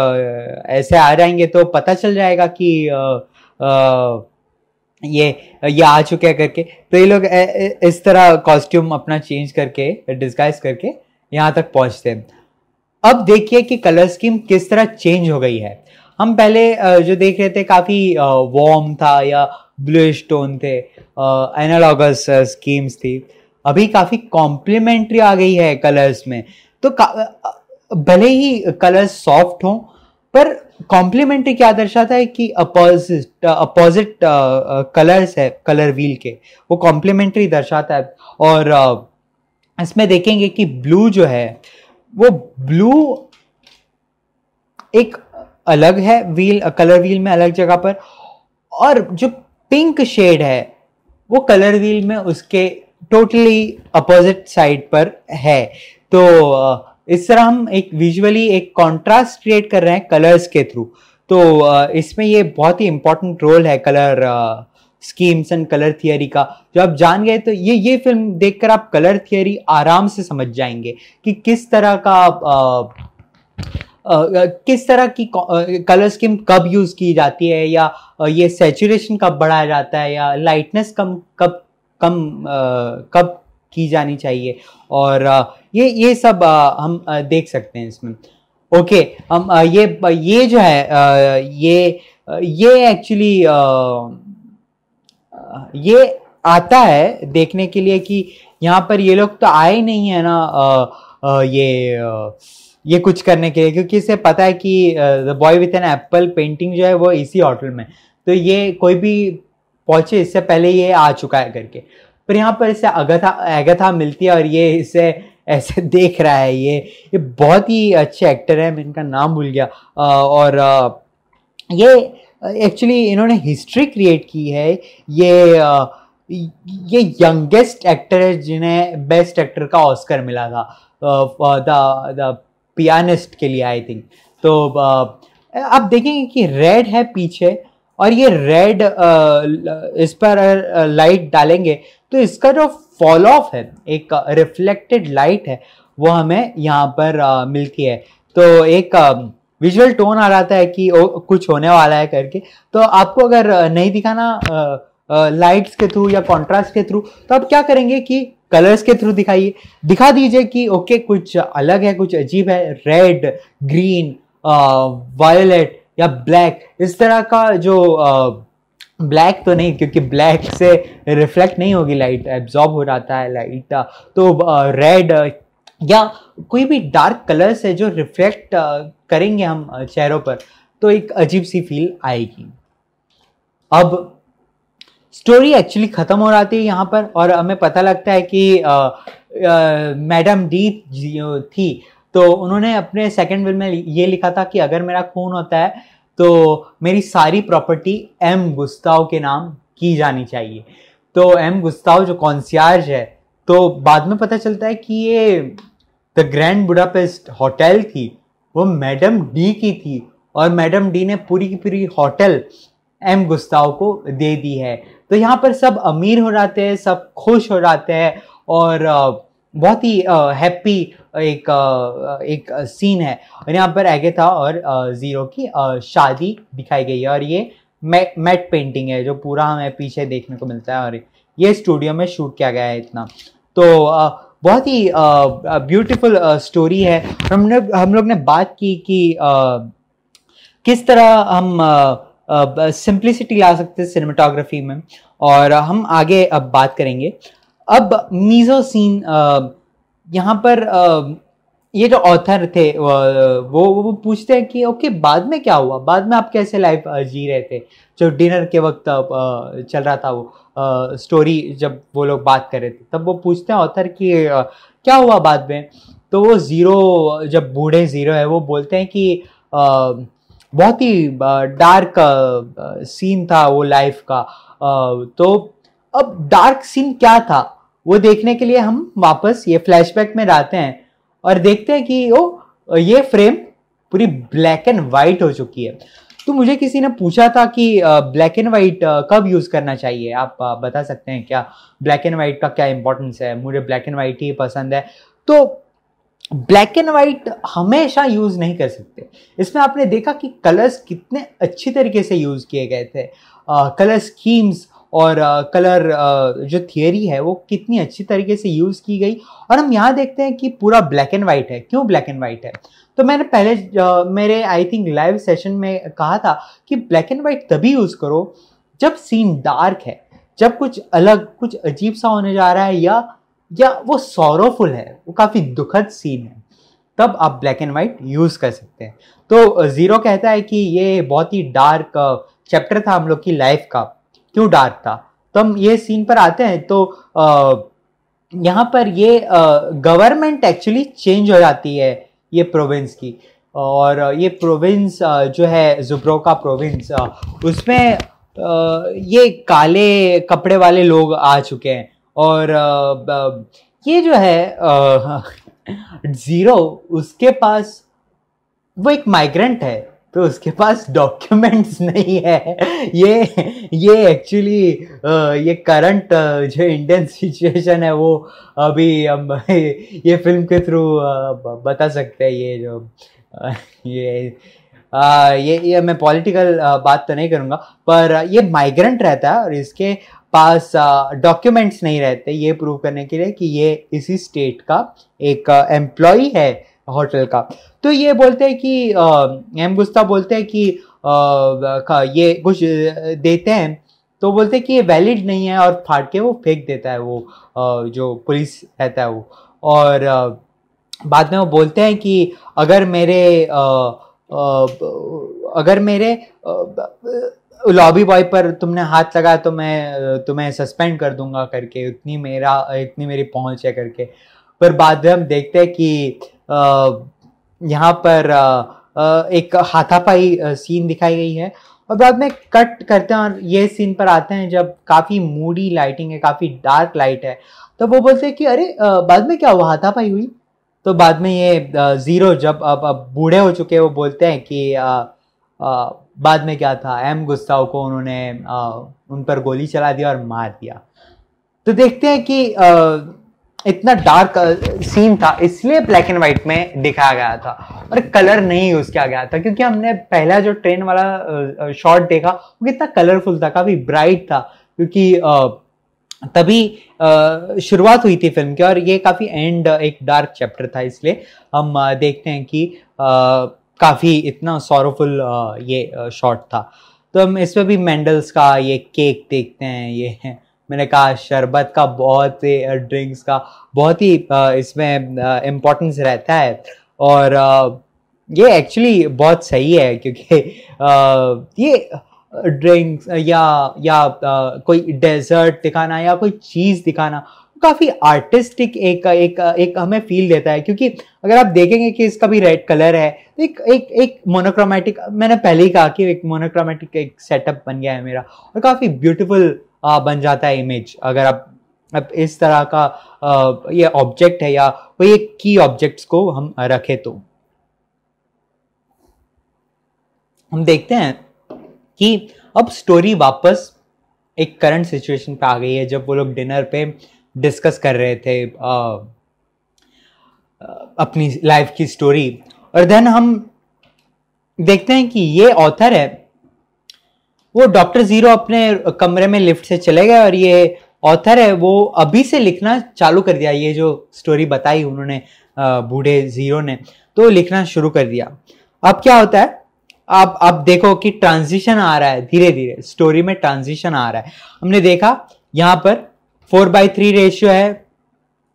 ऐसे आ जाएंगे तो पता चल जाएगा कि आ, आ, ये ये आ चुके हैं करके तो ये लोग इस तरह कॉस्ट्यूम अपना चेंज करके डिस्गाइज करके यहाँ तक पहुँचते हैं अब देखिए कि कलर स्कीम किस तरह चेंज हो गई है हम पहले जो देख रहे थे काफ़ी वार्म था या ब्लू टोन थे एनालॉगस स्कीम्स थी अभी काफ़ी कॉम्प्लीमेंट्री आ गई है कलर्स में तो भले ही कलर्स सॉफ्ट हों पर कॉम्प्लीमेंट्री क्या दर्शाता है कि अपोजिट अपोजिट कलर्स है कलर व्हील के वो कॉम्प्लीमेंट्री दर्शाता है और इसमें देखेंगे कि ब्लू जो है वो ब्लू एक अलग है व्हील कलर व्हील में अलग जगह पर और जो पिंक शेड है वो कलर व्हील में उसके टोटली अपोजिट साइड पर है तो इस तरह हम एक विजुअली एक कॉन्ट्रास्ट क्रिएट कर रहे हैं कलर्स के थ्रू तो इसमें ये बहुत ही इंपॉर्टेंट रोल है colour schemes and colour theory का जो आप जान गए तो ये ये फिल्म देखकर आप कलर थियोरी आराम से समझ जाएंगे कि किस तरह का किस तरह की कलर स्कीम कब यूज़ की जाती है या ये सेचुरेशन कब बढ़ाया जाता है या लाइटनेस कम कब कम कब की जानी चाहिए और ये ये सब हम देख सकते हैं इसमें ओके हम ये ये जो है ये ये एक्चुअली ये आता है देखने के लिए कि यहाँ पर ये लोग तो आए नहीं है ना ये ये कुछ करने के लिए क्योंकि इसे पता है कि the boy with an apple painting जो है वो इसी होटल में तो ये कोई भी पहुंचे इससे पहले ये आ चुका है करके पर यहाँ पर इसे अगथा अगथा मिलती है और ये इसे ऐसे देख रहा है ये ये बहुत ही अच्छे एक्टर हैं मैं इनका नाम भूल गया आ, और आ, ये एक्चुअली इन्होंने हिस्ट्री क्रिएट की है ये आ, ये यंगेस्ट एक्टर है जिन्हें बेस्ट एक्टर का ऑस्कर मिला था द द पियानिस्ट के लिए आई थिंक तो uh, आप देखेंगे कि रेड है पीछे और ये रेड uh, इस पर लाइट uh, डालेंगे तो इसका जो फॉल ऑफ है एक रिफ्लेक्टेड लाइट है वो हमें यहाँ पर मिलती है तो एक विजुअल um, टोन आ जाता है कि कुछ होने वाला है करके तो आपको अगर नहीं दिखाना लाइट्स के थ्रू या कॉन्ट्रास्ट के थ्रू तो आप क्या करेंगे कि कलर्स के थ्रू दिखाइए दिखा दीजिए कि ओके कुछ अलग है कुछ अजीब है रेड ग्रीन वायोलेट या ब्लैक इस तरह का जो ब्लैक uh, तो नहीं क्योंकि ब्लैक से रिफ्लेक्ट नहीं होगी लाइट एब्जॉर्ब हो जाता है लाइट uh, तो रेड uh, या कोई भी डार्क कलर्स है जो रिफ्लेक्ट करेंगे हम चेहरों पर तो एक अजीब सी फील आएगी अब स्टोरी एक्चुअली ख़त्म हो जाती है यहाँ पर और हमें पता लगता है कि मैडम डी थी तो उन्होंने अपने सेकंड विल में ये लिखा था कि अगर मेरा खून होता है तो मेरी सारी प्रॉपर्टी एम गुस्ताव के नाम की जानी चाहिए तो एम गुस्ताव जो कॉन्सियार्ज है तो बाद में पता चलता है कि ये द ग्रैंड बुडापेस्ट होटल थी वो मैडम डी की थी और मैडम डी ने पूरी की पूरी होटल एम गुस्ताव को दे दी है तो यहाँ पर सब अमीर हो जाते हैं सब खुश हो जाते हैं और बहुत ही हैप्पी एक एक सीन है और यहाँ पर था और ज़ीरो की शादी दिखाई गई है और ये मै मैट पेंटिंग है जो पूरा हमें पीछे देखने को मिलता है और ये स्टूडियो में शूट किया गया है इतना तो बहुत ही ब्यूटीफुल स्टोरी है हमने हम लोग ने बात की कि किस तरह हम सिंप्लिसिटी ला सकते हैं सिनेमाटोग्राफी में और हम आगे अब बात करेंगे अब मीज़ो सीन यहाँ पर ये जो ऑथर थे वो वो पूछते हैं कि ओके बाद में क्या हुआ बाद में आप कैसे लाइफ जी रहे थे जो डिनर के वक्त चल रहा था वो स्टोरी जब वो लोग बात कर रहे थे तब वो पूछते हैं ऑथर कि क्या हुआ बाद में तो वो ज़ीरो जब बूढ़े ज़ीरो है वो बोलते हैं कि बहुत ही डार्क सीन था वो लाइफ का तो अब डार्क सीन क्या था वो देखने के लिए हम वापस ये फ्लैशबैक में रहते हैं और देखते हैं कि ओ ये फ्रेम पूरी ब्लैक एंड वाइट हो चुकी है तो मुझे किसी ने पूछा था कि ब्लैक एंड वाइट कब यूज़ करना चाहिए आप बता सकते हैं क्या ब्लैक एंड वाइट का क्या इंपॉर्टेंस है मुझे ब्लैक एंड वाइट ही पसंद है तो ब्लैक एंड वाइट हमेशा यूज़ नहीं कर सकते इसमें आपने देखा कि कलर्स कितने अच्छी तरीके से यूज़ किए गए थे कलर uh, स्कीम्स और कलर uh, uh, जो थियरी है वो कितनी अच्छी तरीके से यूज़ की गई और हम यहाँ देखते हैं कि पूरा ब्लैक एंड वाइट है क्यों ब्लैक एंड वाइट है तो मैंने पहले मेरे आई थिंक लाइव सेशन में कहा था कि ब्लैक एंड वाइट तभी यूज़ करो जब सीन डार्क है जब कुछ अलग कुछ अजीब सा होने जा रहा है या या वो सौरवफुल है वो काफ़ी दुखद सीन है तब आप ब्लैक एंड वाइट यूज़ कर सकते हैं तो ज़ीरो कहता है कि ये बहुत ही डार्क चैप्टर था हम लोग की लाइफ का क्यों डार्क था तो हम ये सीन पर आते हैं तो यहाँ पर ये गवर्नमेंट एक्चुअली चेंज हो जाती है ये प्रोविंस की और ये प्रोविंस जो है जुब्रो का प्रोविंस उसमें ये काले कपड़े वाले लोग आ चुके हैं और ये जो है ज़ीरो उसके पास वो एक माइग्रेंट है तो उसके पास डॉक्यूमेंट्स नहीं है ये ये एक्चुअली ये करंट जो इंडियन सिचुएशन है वो अभी हम ये फिल्म के थ्रू बता सकते हैं ये जो ये आ, ये ये मैं पॉलिटिकल बात तो नहीं करूँगा पर ये माइग्रेंट रहता है और इसके पास डॉक्यूमेंट्स नहीं रहते ये प्रूव करने के लिए कि ये इसी स्टेट का एक एम्प्लॉय है होटल का तो ये बोलते हैं कि एम गुस्ता बोलते हैं कि आ, ये कुछ देते हैं तो बोलते हैं कि ये वैलिड नहीं है और फाड़ के वो फेंक देता है वो आ, जो पुलिस रहता है वो और आ, बाद में वो बोलते हैं कि अगर मेरे आ, आ, अगर मेरे आ, लॉबी बॉय पर तुमने हाथ लगा तो मैं तुम्हें सस्पेंड कर दूंगा करके इतनी मेरा इतनी मेरी पहुंच है करके पर बाद में हम देखते हैं कि यहाँ पर एक हाथापाई सीन दिखाई गई है और बाद में कट करते हैं और ये सीन पर आते हैं जब काफ़ी मूडी लाइटिंग है काफ़ी डार्क लाइट है तो वो बोलते हैं कि अरे बाद में क्या हुआ हाथापाई हुई तो बाद में ये ज़ीरो जब अब अब बूढ़े हो चुके हैं वो बोलते हैं कि आ, आ, बाद में क्या था एम गुस्ताव को उन्होंने आ, उन पर गोली चला दिया और मार दिया तो देखते हैं कि आ, इतना डार्क सीन था इसलिए ब्लैक एंड व्हाइट में दिखाया गया था और कलर नहीं यूज किया गया था क्योंकि हमने पहला जो ट्रेन वाला शॉट देखा वो कितना कलरफुल था काफी ब्राइट था क्योंकि तभी शुरुआत हुई थी फिल्म की और ये काफी एंड एक डार्क चैप्टर था इसलिए हम देखते हैं कि काफ़ी इतना सॉरोफुल ये शॉट था तो हम इसमें भी मैंडल्स का ये केक देखते हैं ये मैंने कहा शरबत का बहुत ही ड्रिंक्स का बहुत ही इसमें इम्पोर्टेंस रहता है और ये एक्चुअली बहुत सही है क्योंकि ये ड्रिंक्स या या कोई डेजर्ट दिखाना या कोई चीज़ दिखाना काफी आर्टिस्टिक एक एक एक हमें फील देता है क्योंकि अगर आप देखेंगे कि इसका भी रेड कलर है तो एक एक एक मोनोक्रोमेटिक मैंने पहले ही कहा कि एक मोनोक्रोमेटिक एक सेटअप बन गया है मेरा और काफ़ी ब्यूटीफुल बन जाता है इमेज अगर आप अब इस तरह का ये ऑब्जेक्ट है या वो एक की ऑब्जेक्ट्स को हम रखे तो हम देखते हैं कि अब स्टोरी वापस एक करंट सिचुएशन पे आ गई है जब वो लोग डिनर पे डिस्कस कर रहे थे आ, अपनी लाइफ की स्टोरी और देन हम देखते हैं कि ये ऑथर है वो डॉक्टर ज़ीरो अपने कमरे में लिफ्ट से चले गए और ये ऑथर है वो अभी से लिखना चालू कर दिया ये जो स्टोरी बताई उन्होंने बूढ़े ज़ीरो ने तो लिखना शुरू कर दिया अब क्या होता है आप आप देखो कि ट्रांजिशन आ रहा है धीरे धीरे स्टोरी में ट्रांजिशन आ रहा है हमने देखा यहाँ पर फोर बाई थ्री रेशियो है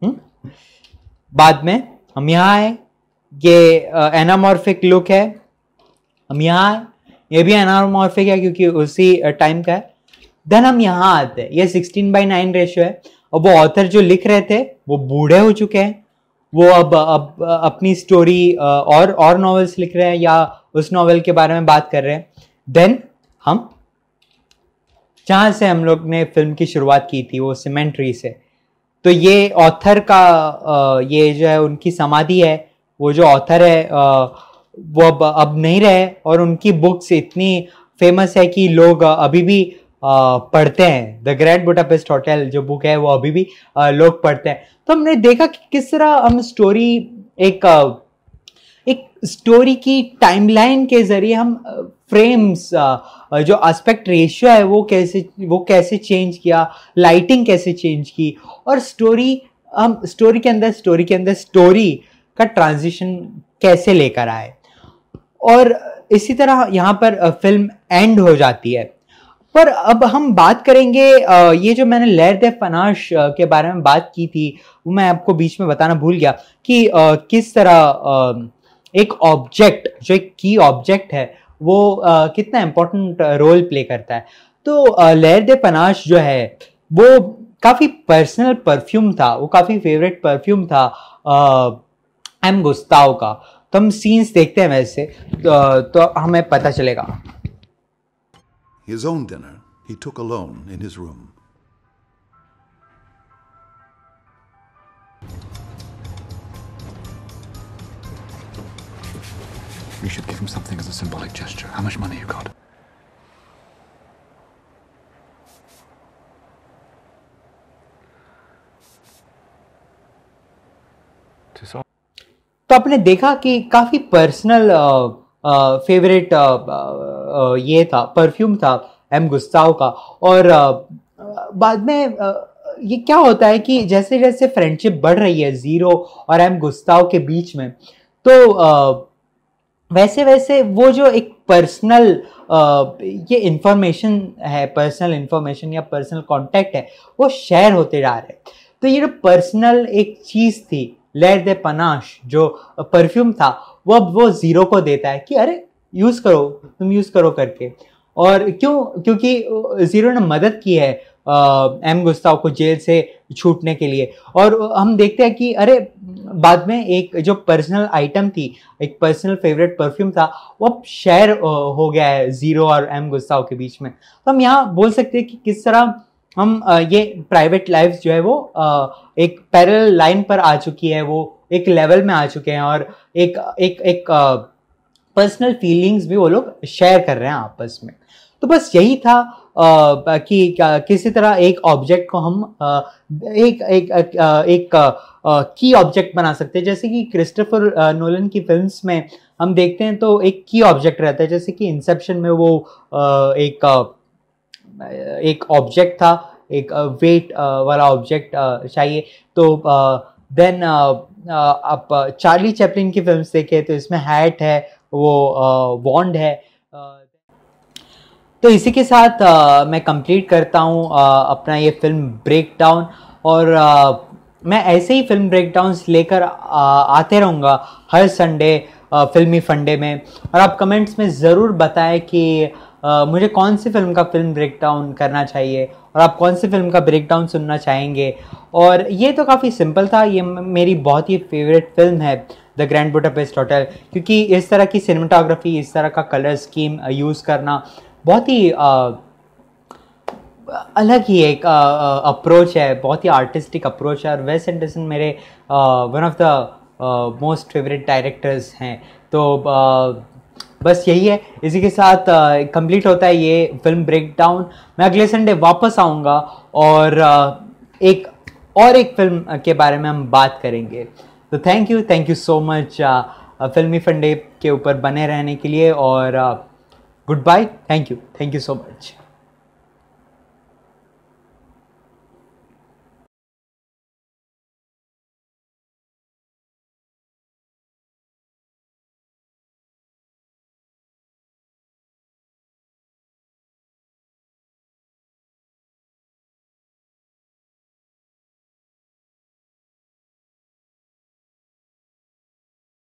हुँ? हम्म? बाद में हम यहाँ आए ये एनामॉर्फिक लुक है हम यहाँ आए ये भी एनामॉर्फिक है क्योंकि उसी टाइम का है देन हम यहाँ आते हैं ये सिक्सटीन बाई नाइन रेशियो है और वो ऑथर जो लिख रहे थे वो बूढ़े हो चुके हैं वो अब अब अपनी स्टोरी और और नॉवेल्स लिख रहे हैं या उस नॉवेल के बारे में बात कर रहे हैं देन हम जहाँ से हम लोग ने फिल्म की शुरुआत की थी वो सीमेंट्री से तो ये ऑथर का ये जो है उनकी समाधि है वो जो ऑथर है वो अब अब नहीं रहे और उनकी बुक्स इतनी फेमस है कि लोग अभी भी पढ़ते हैं द ग्रेट बुटापेस्ट होटल जो बुक है वो अभी भी लोग पढ़ते हैं तो हमने देखा कि किस तरह हम स्टोरी एक स्टोरी की टाइमलाइन के ज़रिए हम फ्रेम्स जो एस्पेक्ट रेशियो है वो कैसे वो कैसे चेंज किया लाइटिंग कैसे चेंज की और स्टोरी हम स्टोरी के अंदर स्टोरी के अंदर स्टोरी का ट्रांजिशन कैसे लेकर आए और इसी तरह यहाँ पर फिल्म एंड हो जाती है पर अब हम बात करेंगे ये जो मैंने लहर दे पनाश के बारे में बात की थी वो मैं आपको बीच में बताना भूल गया कि किस तरह एक ऑब्जेक्ट जो एक की ऑब्जेक्ट है वो आ, कितना इम्पोर्टेंट रोल प्ले करता है तो लहर दे पनाश जो है वो काफ़ी पर्सनल परफ्यूम था वो काफ़ी फेवरेट परफ्यूम था एम गुस्ताव का तो हम सीन्स देखते हैं वैसे तो, तो हमें पता चलेगा His own dinner he took alone in his room. You should give him something as a symbolic gesture. How much money you got? तो आपने देखा कि काफ़ी पर्सनल फेवरेट आ, आ, ये था परफ्यूम था एम गुस्ताव का और आ, uh, बाद में आ, uh, ये क्या होता है कि जैसे जैसे फ्रेंडशिप बढ़ रही है ज़ीरो और एम गुस्ताव के बीच में तो आ, uh, वैसे वैसे वो जो एक पर्सनल ये इंफॉर्मेशन है पर्सनल इंफॉर्मेशन या पर्सनल कॉन्टैक्ट है वो शेयर होते जा रहे हैं तो ये जो पर्सनल एक चीज़ थी लेट दे पनाश जो परफ्यूम था वो अब वो ज़ीरो को देता है कि अरे यूज़ करो तुम यूज़ करो करके और क्यों क्योंकि ज़ीरो ने मदद की है एम गुस्ताव को जेल से छूटने के लिए और हम देखते हैं कि अरे बाद में एक जो पर्सनल आइटम थी एक पर्सनल फेवरेट परफ्यूम था वो अब शेयर हो गया है ज़ीरो और एम गुस्ताव के बीच में तो हम यहाँ बोल सकते हैं कि किस तरह हम ये प्राइवेट लाइफ जो है वो एक पैरल लाइन पर आ चुकी है वो एक लेवल में आ चुके हैं और एक एक एक पर्सनल फीलिंग्स भी वो लोग शेयर कर रहे हैं आपस में तो बस यही था कि किसी तरह एक ऑब्जेक्ट को हम एक एक एक की ऑब्जेक्ट बना सकते हैं जैसे कि क्रिस्टोफर नोलन की फिल्म्स में हम देखते हैं तो एक की ऑब्जेक्ट रहता है जैसे कि इंसेप्शन में वो एक एक ऑब्जेक्ट था एक वेट वाला ऑब्जेक्ट चाहिए तो देन आप चार्ली चैपलिन की फिल्म्स देखें तो इसमें हैट है वो वॉन्ड है तो इसी के साथ आ, मैं कंप्लीट करता हूँ अपना ये फिल्म ब्रेक डाउन और आ, मैं ऐसे ही फिल्म ब्रेक लेकर आते रहूँगा हर संडे फिल्मी फंडे में और आप कमेंट्स में ज़रूर बताएं कि आ, मुझे कौन सी फिल्म का फिल्म ब्रेक डाउन करना चाहिए और आप कौन सी फिल्म का ब्रेक डाउन सुनना चाहेंगे और ये तो काफ़ी सिंपल था ये मेरी बहुत ही फेवरेट फिल्म है द ग्रैंड बुटापेस्ट होटल क्योंकि इस तरह की सिनेमाटोग्राफी इस तरह का कलर स्कीम यूज़ करना बहुत ही अलग ही एक अप्रोच है बहुत ही आर्टिस्टिक अप्रोच है और वेस एंडरसन मेरे one of the most favourite directors हैं तो बस यही है इसी के साथ कंप्लीट होता है ये फिल्म ब्रेकडाउन मैं अगले संडे वापस आऊँगा और एक और एक फिल्म के बारे में हम बात करेंगे तो thank you thank you so much Filmi Funde के ऊपर बने रहने के लिए और Goodbye. Thank you. Thank you so much.